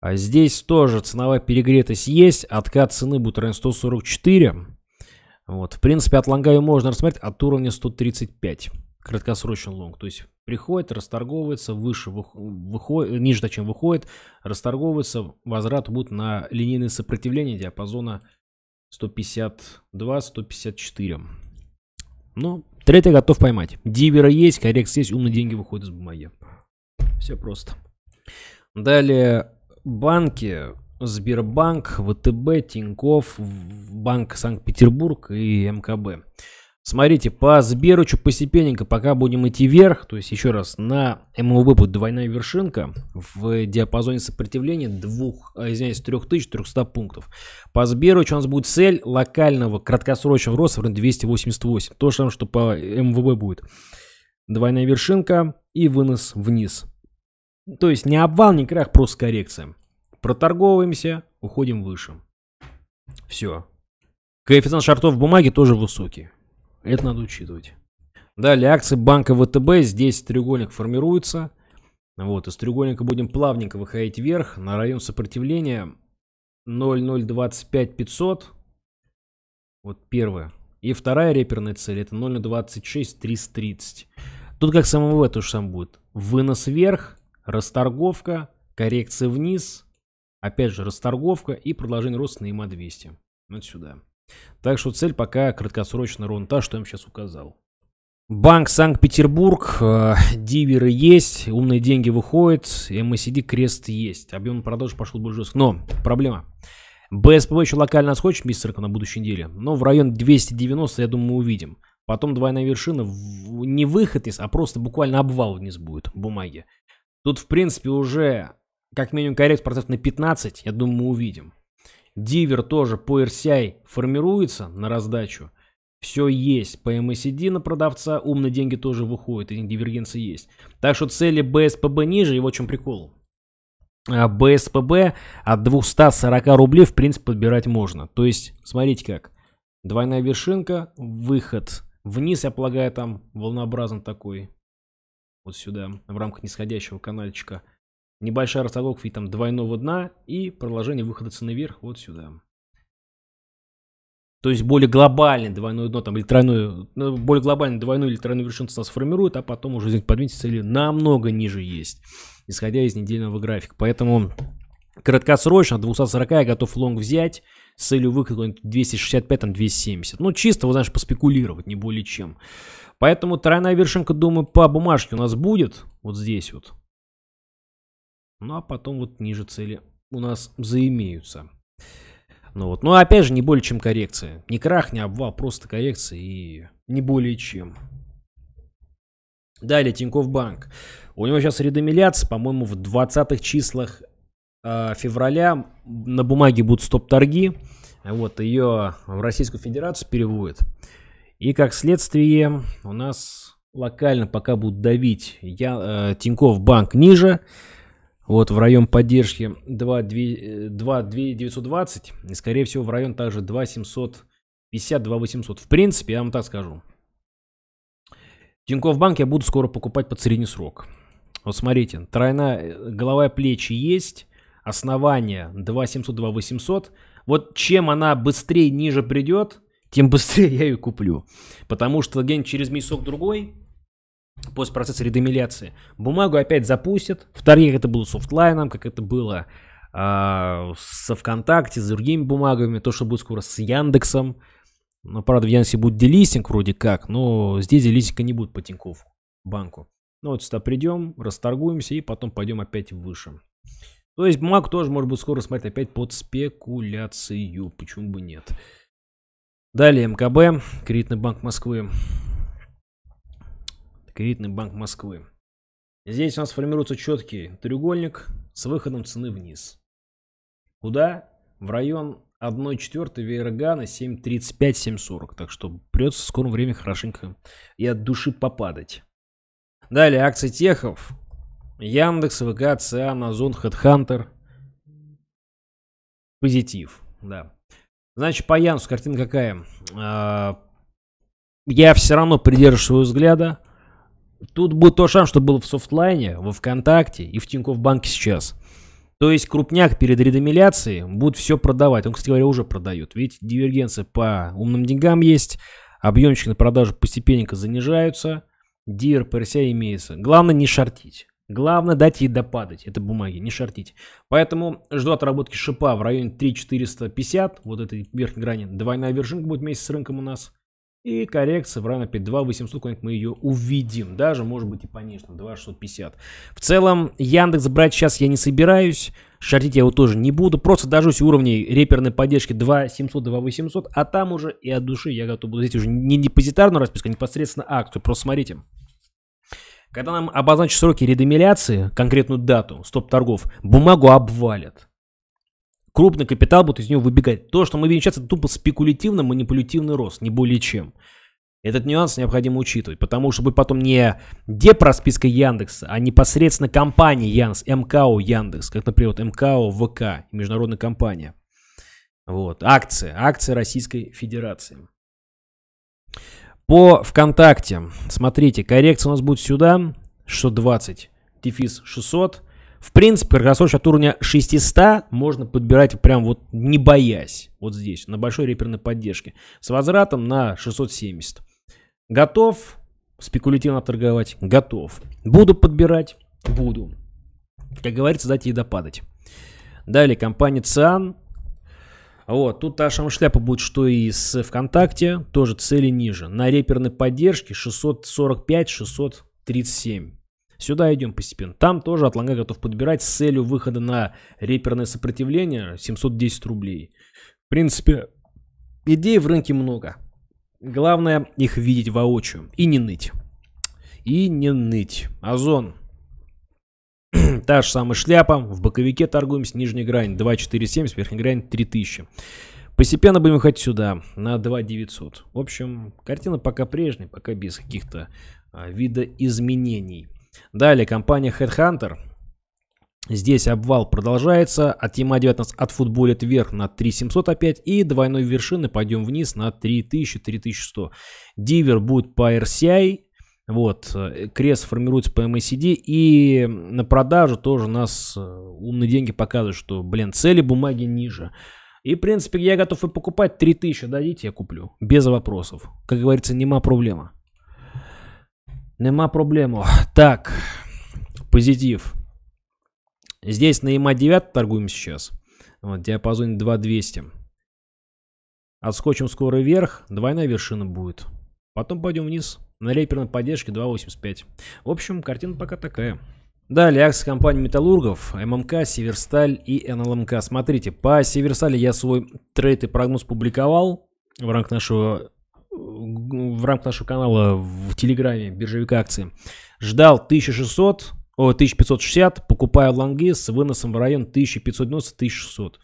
А здесь тоже ценовая перегретость есть. Откат цены будет равен 144. Вот, в принципе, от Лангаю можно рассмотреть от уровня 135 краткосрочный лонг. То есть приходит, расторговывается, выше выходит, ниже, чем выходит, расторговывается, возврат будет на линейное сопротивление диапазона 152-154. Ну, третий готов поймать. Дивера есть, коррекс есть, умные деньги выходят из бумаги. Все просто. Далее, банки. Сбербанк, ВТБ, Тиньков, Банк Санкт-Петербург и МКБ. Смотрите, по Сберычу постепенненько, пока будем идти вверх, то есть еще раз, на МВБ будет двойная вершинка в диапазоне сопротивления двух, а, извиняюсь, 3300 пунктов. По Сберычу у нас будет цель локального краткосрочного роста в районе 288, то же самое, что по МВБ будет. Двойная вершинка и вынос вниз. То есть не обвал, не крах, просто коррекция. Проторговываемся, уходим выше. Все. Коэффициент шартов бумаге тоже высокий. Это надо учитывать. Далее, акции банка ВТБ. Здесь треугольник формируется. Вот, из треугольника будем плавненько выходить вверх на район сопротивления 0025500. Вот первая. И вторая реперная цель это 0026330. Тут как самого в то же самое будет. Вынос вверх, расторговка, коррекция вниз, опять же расторговка и продолжение роста на ИМА 200. Вот сюда. Так что цель пока краткосрочно ровно та, что я им сейчас указал. Банк Санкт-Петербург, э, диверы есть, умные деньги выходят, MSD крест есть. Объем продаж пошел больше. Но проблема. БСПБ еще локально отскочит, мистер на будущей неделе. Но в район 290, я думаю, мы увидим. Потом двойная вершина. Не выход из, а просто буквально обвал вниз будет бумаги. Тут, в принципе, уже как минимум коррект процентов на 15, я думаю, мы увидим. Дивер тоже по RCI формируется на раздачу. Все есть. По MSD эм на продавца умные деньги тоже выходят, и дивергенции есть. Так что цели БСПБ ниже, и вот в чем прикол. А, БСПБ от 240 рублей, в принципе, подбирать можно. То есть, смотрите как. Двойная вершинка, выход вниз, я полагаю, там волнообразно такой. Вот сюда, в рамках нисходящего канальчика. Небольшая ростовок и там двойного дна и продолжение выхода цены вверх вот сюда. То есть более глобальное двойное дно там, или тройное, ну, более глобальное двойное или тройное вершину цена сформирует, а потом уже здесь подвинется цели намного ниже есть, исходя из недельного графика. Поэтому краткосрочно от 240 я готов лонг взять с целью выхода 265-270. Ну, чисто, вы знаешь, поспекулировать, не более чем. Поэтому тройная вершинка, думаю, по бумажке у нас будет вот здесь вот. Ну а потом вот ниже цели у нас заимеются. Ну вот, но ну, опять же не более чем коррекция. Не крах, не обвал, просто коррекция и не более чем. Далее, Тиньков Банк. У него сейчас редомиляция, по-моему, в 20-х числах э, февраля. На бумаге будут стоп-торги. Вот, ее в Российскую Федерацию переводят. И как следствие у нас локально пока будут давить я, э, Тиньков Банк ниже. Вот в район поддержки 2, 2, 2 920 и, скорее всего, в район также 2 750, 2 800. В принципе, я вам так скажу. Тинькофф банк я буду скоро покупать под средний срок. Вот смотрите, тройная э, и плечи есть, основание 2 700, 2 800. Вот чем она быстрее ниже придет, тем быстрее я ее куплю. Потому что где-нибудь через месяцок-другой постпроцесс редомиляции. Бумагу опять запустят. Вторых это было софтлайном, как это было э, со ВКонтакте, с другими бумагами, то, что будет скоро с Яндексом. Но, правда, в Яндексе будет делистинг вроде как, но здесь делистинга не будет по Тинькофф банку. Ну вот сюда придем, расторгуемся и потом пойдем опять выше. То есть бумаг тоже может быть скоро смотреть опять под спекуляцию, почему бы нет. Далее МКБ, кредитный банк Москвы кредитный банк Москвы. Здесь у нас формируется четкий треугольник с выходом цены вниз. Куда? В район 1,4 Вейрогана 7,35-7,40. Так что придется в скором времени хорошенько и от души попадать. Далее акции техов. Яндекс, ВК, ЦИАН, Озон, Хедхантер. Позитив, да. Значит, по Янсу картина какая? А, я все равно придерживаюсь своего взгляда. Тут будет то шанс, что был в Софтлайне, во Вконтакте и в Тинькофф Банке сейчас. То есть крупняк перед редомиляцией будет все продавать. Он, кстати говоря, уже продает. Видите, дивергенция по умным деньгам есть. Объемчики на продажу постепенненько занижаются. Дивер по имеется. Главное не шортить. Главное дать ей допадать. Это бумаги, не шортить. Поэтому жду отработки шипа в районе 3450. Вот этой верхней грани. Двойная вершинка будет вместе с рынком у нас. И коррекция в районе ну, 800, как мы ее увидим. Даже, может быть, и пониже, 2 650. В целом, Яндекс брать сейчас я не собираюсь. Шортить я его тоже не буду. Просто дождусь уровней реперной поддержки 2 700-2 800, А там уже и от души я готов буду. Здесь уже не депозитарную расписку, а непосредственно акцию. Просто смотрите. Когда нам обозначат сроки редемиляции, конкретную дату, стоп торгов, бумагу обвалят крупный капитал будет из него выбегать. То, что мы видим сейчас, это тупо спекулятивно-манипулятивный рост, не более чем. Этот нюанс необходимо учитывать, потому что вы потом не депросписка Яндекса, а непосредственно компании Яндекс, МКО Яндекс, как, например, вот МКО ВК, международная компания. Вот, акция, акция Российской Федерации. По ВКонтакте, смотрите, коррекция у нас будет сюда, 620, дефис 600, в принципе, краткосрочный от уровня 600 можно подбирать прям вот не боясь. Вот здесь, на большой реперной поддержке. С возвратом на 670. Готов спекулятивно торговать? Готов. Буду подбирать? Буду. Как говорится, дать ей допадать. Далее компания Циан. Вот, тут та же шляпа будет, что и с ВКонтакте, тоже цели ниже. На реперной поддержке 645-637. Сюда идем постепенно. Там тоже от лонга готов подбирать с целью выхода на реперное сопротивление 710 рублей. В принципе, идей в рынке много. Главное их видеть воочию и не ныть. И не ныть. Озон. Та же самая шляпа. В боковике торгуем с нижней грани 2,47, с верхней грани 3000. Постепенно будем ходить сюда, на 2900. В общем, картина пока прежняя, пока без каких-то а, видоизменений. Далее компания Headhunter. Здесь обвал продолжается. От EMA 9 нас отфутболит вверх на 3700 опять. И двойной вершины пойдем вниз на 3000-3100. Дивер будет по RCI. Вот, э, крест формируется по MACD, эм и на продажу тоже нас э, умные деньги показывают, что, блин, цели бумаги ниже. И, в принципе, я готов и покупать 3000, дадите, я куплю, без вопросов. Как говорится, нема проблема. Нема проблему. Так, позитив. Здесь на ИМА 9 торгуем сейчас. Вот, диапазон 2200. Отскочим скоро вверх, двойная вершина будет. Потом пойдем вниз. На реперной поддержке 2.85. В общем, картина пока такая. Далее акции компании Металлургов, ММК, Северсталь и НЛМК. Смотрите, по Северстали я свой трейд и прогноз публиковал в рамках нашего в рамках нашего канала в Телеграме биржевика акции. Ждал 1600, о, 1560, покупаю лонги с выносом в район 1590-1600.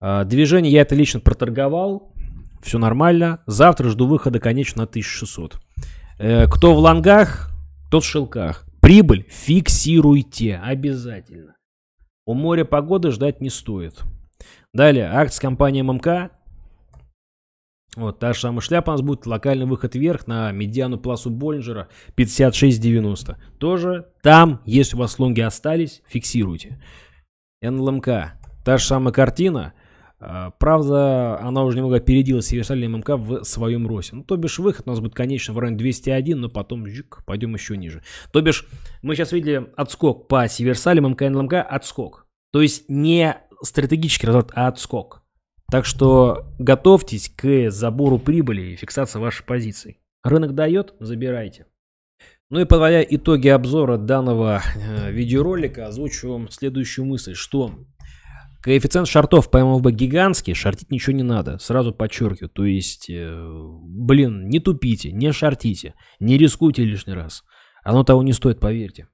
А, движение я это лично проторговал, все нормально. Завтра жду выхода, конечно, на 1600. Э, кто в лонгах, тот в шелках. Прибыль фиксируйте обязательно. У моря погоды ждать не стоит. Далее, акции компании ММК вот, та же самая шляпа у нас будет, локальный выход вверх на медиану пласу Боллинджера 56.90. Тоже там, если у вас лонги остались, фиксируйте. НЛМК, эм та же самая картина, а, Правда, она уже немного опередила Северсальный ММК эм в своем росте. Ну, то бишь, выход у нас будет, конечно, в районе 201, но потом жик, пойдем еще ниже. То бишь, мы сейчас видели отскок по Северсале, ММК эм и НЛМК, отскок. То есть не стратегический результат, а отскок. Так что готовьтесь к забору прибыли и фиксации вашей позиции. Рынок дает, забирайте. Ну и подводя итоги обзора данного э, видеоролика, озвучу вам следующую мысль, что коэффициент шортов по МФБ гигантский, шартить ничего не надо, сразу подчеркиваю. То есть, э, блин, не тупите, не шартите, не рискуйте лишний раз. Оно того не стоит, поверьте.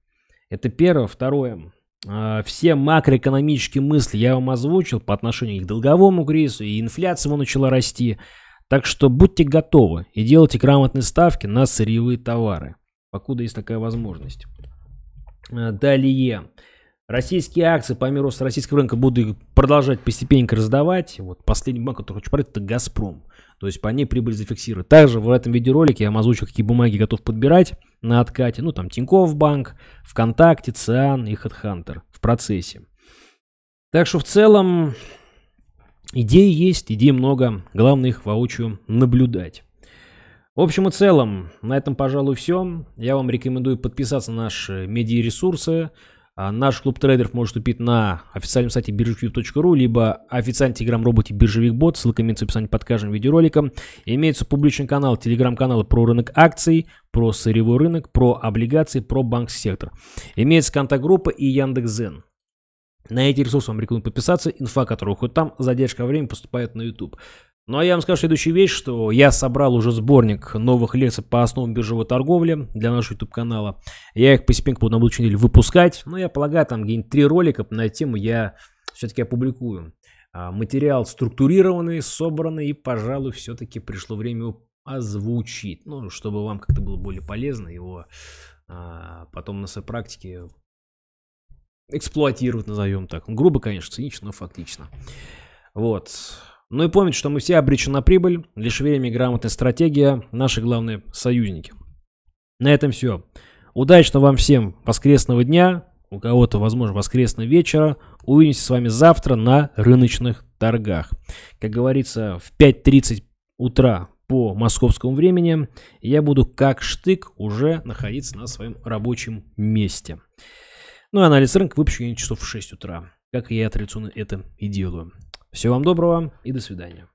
Это первое. Второе. А, все макроэкономические мысли я вам озвучил по отношению к долговому кризису, и инфляция его начала расти. Так что будьте готовы и делайте грамотные ставки на сырьевые товары, покуда есть такая возможность. А, далее. Российские акции по миру с российского рынка буду продолжать постепенно раздавать. Вот последний банк, который хочу продать, это «Газпром». То есть по ней прибыль зафиксировать. Также в этом видеоролике я вам озвучу, какие бумаги готов подбирать на откате. Ну, там Тинькофф банк, ВКонтакте, Циан и HeadHunter в процессе. Так что в целом идей есть, идей много. Главное их воочию наблюдать. В общем и целом, на этом, пожалуй, все. Я вам рекомендую подписаться на наши медиаресурсы, ресурсы а, наш клуб трейдеров может купить на официальном сайте биржевик.ру, либо официальном телеграм-роботе Биржевик Бот. Ссылка имеется в описании под каждым видеороликом. Имеется публичный канал, телеграм канал про рынок акций, про сырьевой рынок, про облигации, про банк-сектор. Имеется контакт-группа и Яндекс.Зен. На эти ресурсы вам рекомендую подписаться. Инфа, которая уходит там, задержка времени поступает на YouTube. Ну а я вам скажу следующую вещь, что я собрал уже сборник новых лекций по основам биржевой торговли для нашего YouTube-канала. Я их постепенно буду на будущей неделе выпускать. Но ну, я полагаю, там где-нибудь три ролика на эту тему я все-таки опубликую. А, материал структурированный, собранный, и, пожалуй, все-таки пришло время озвучить. Ну, чтобы вам как-то было более полезно его а, потом на своей практике эксплуатировать, назовем так. Грубо, конечно, цинично, но фактично. Вот. Ну и помнить, что мы все обречены на прибыль, лишь время и грамотная стратегия – наши главные союзники. На этом все. Удачно вам всем воскресного дня, у кого-то, возможно, воскресного вечера. Увидимся с вами завтра на рыночных торгах. Как говорится, в 5.30 утра по московскому времени я буду как штык уже находиться на своем рабочем месте. Ну и анализ рынка выпущу я часов в 6 утра, как я традиционно это и делаю. Всего вам доброго и до свидания.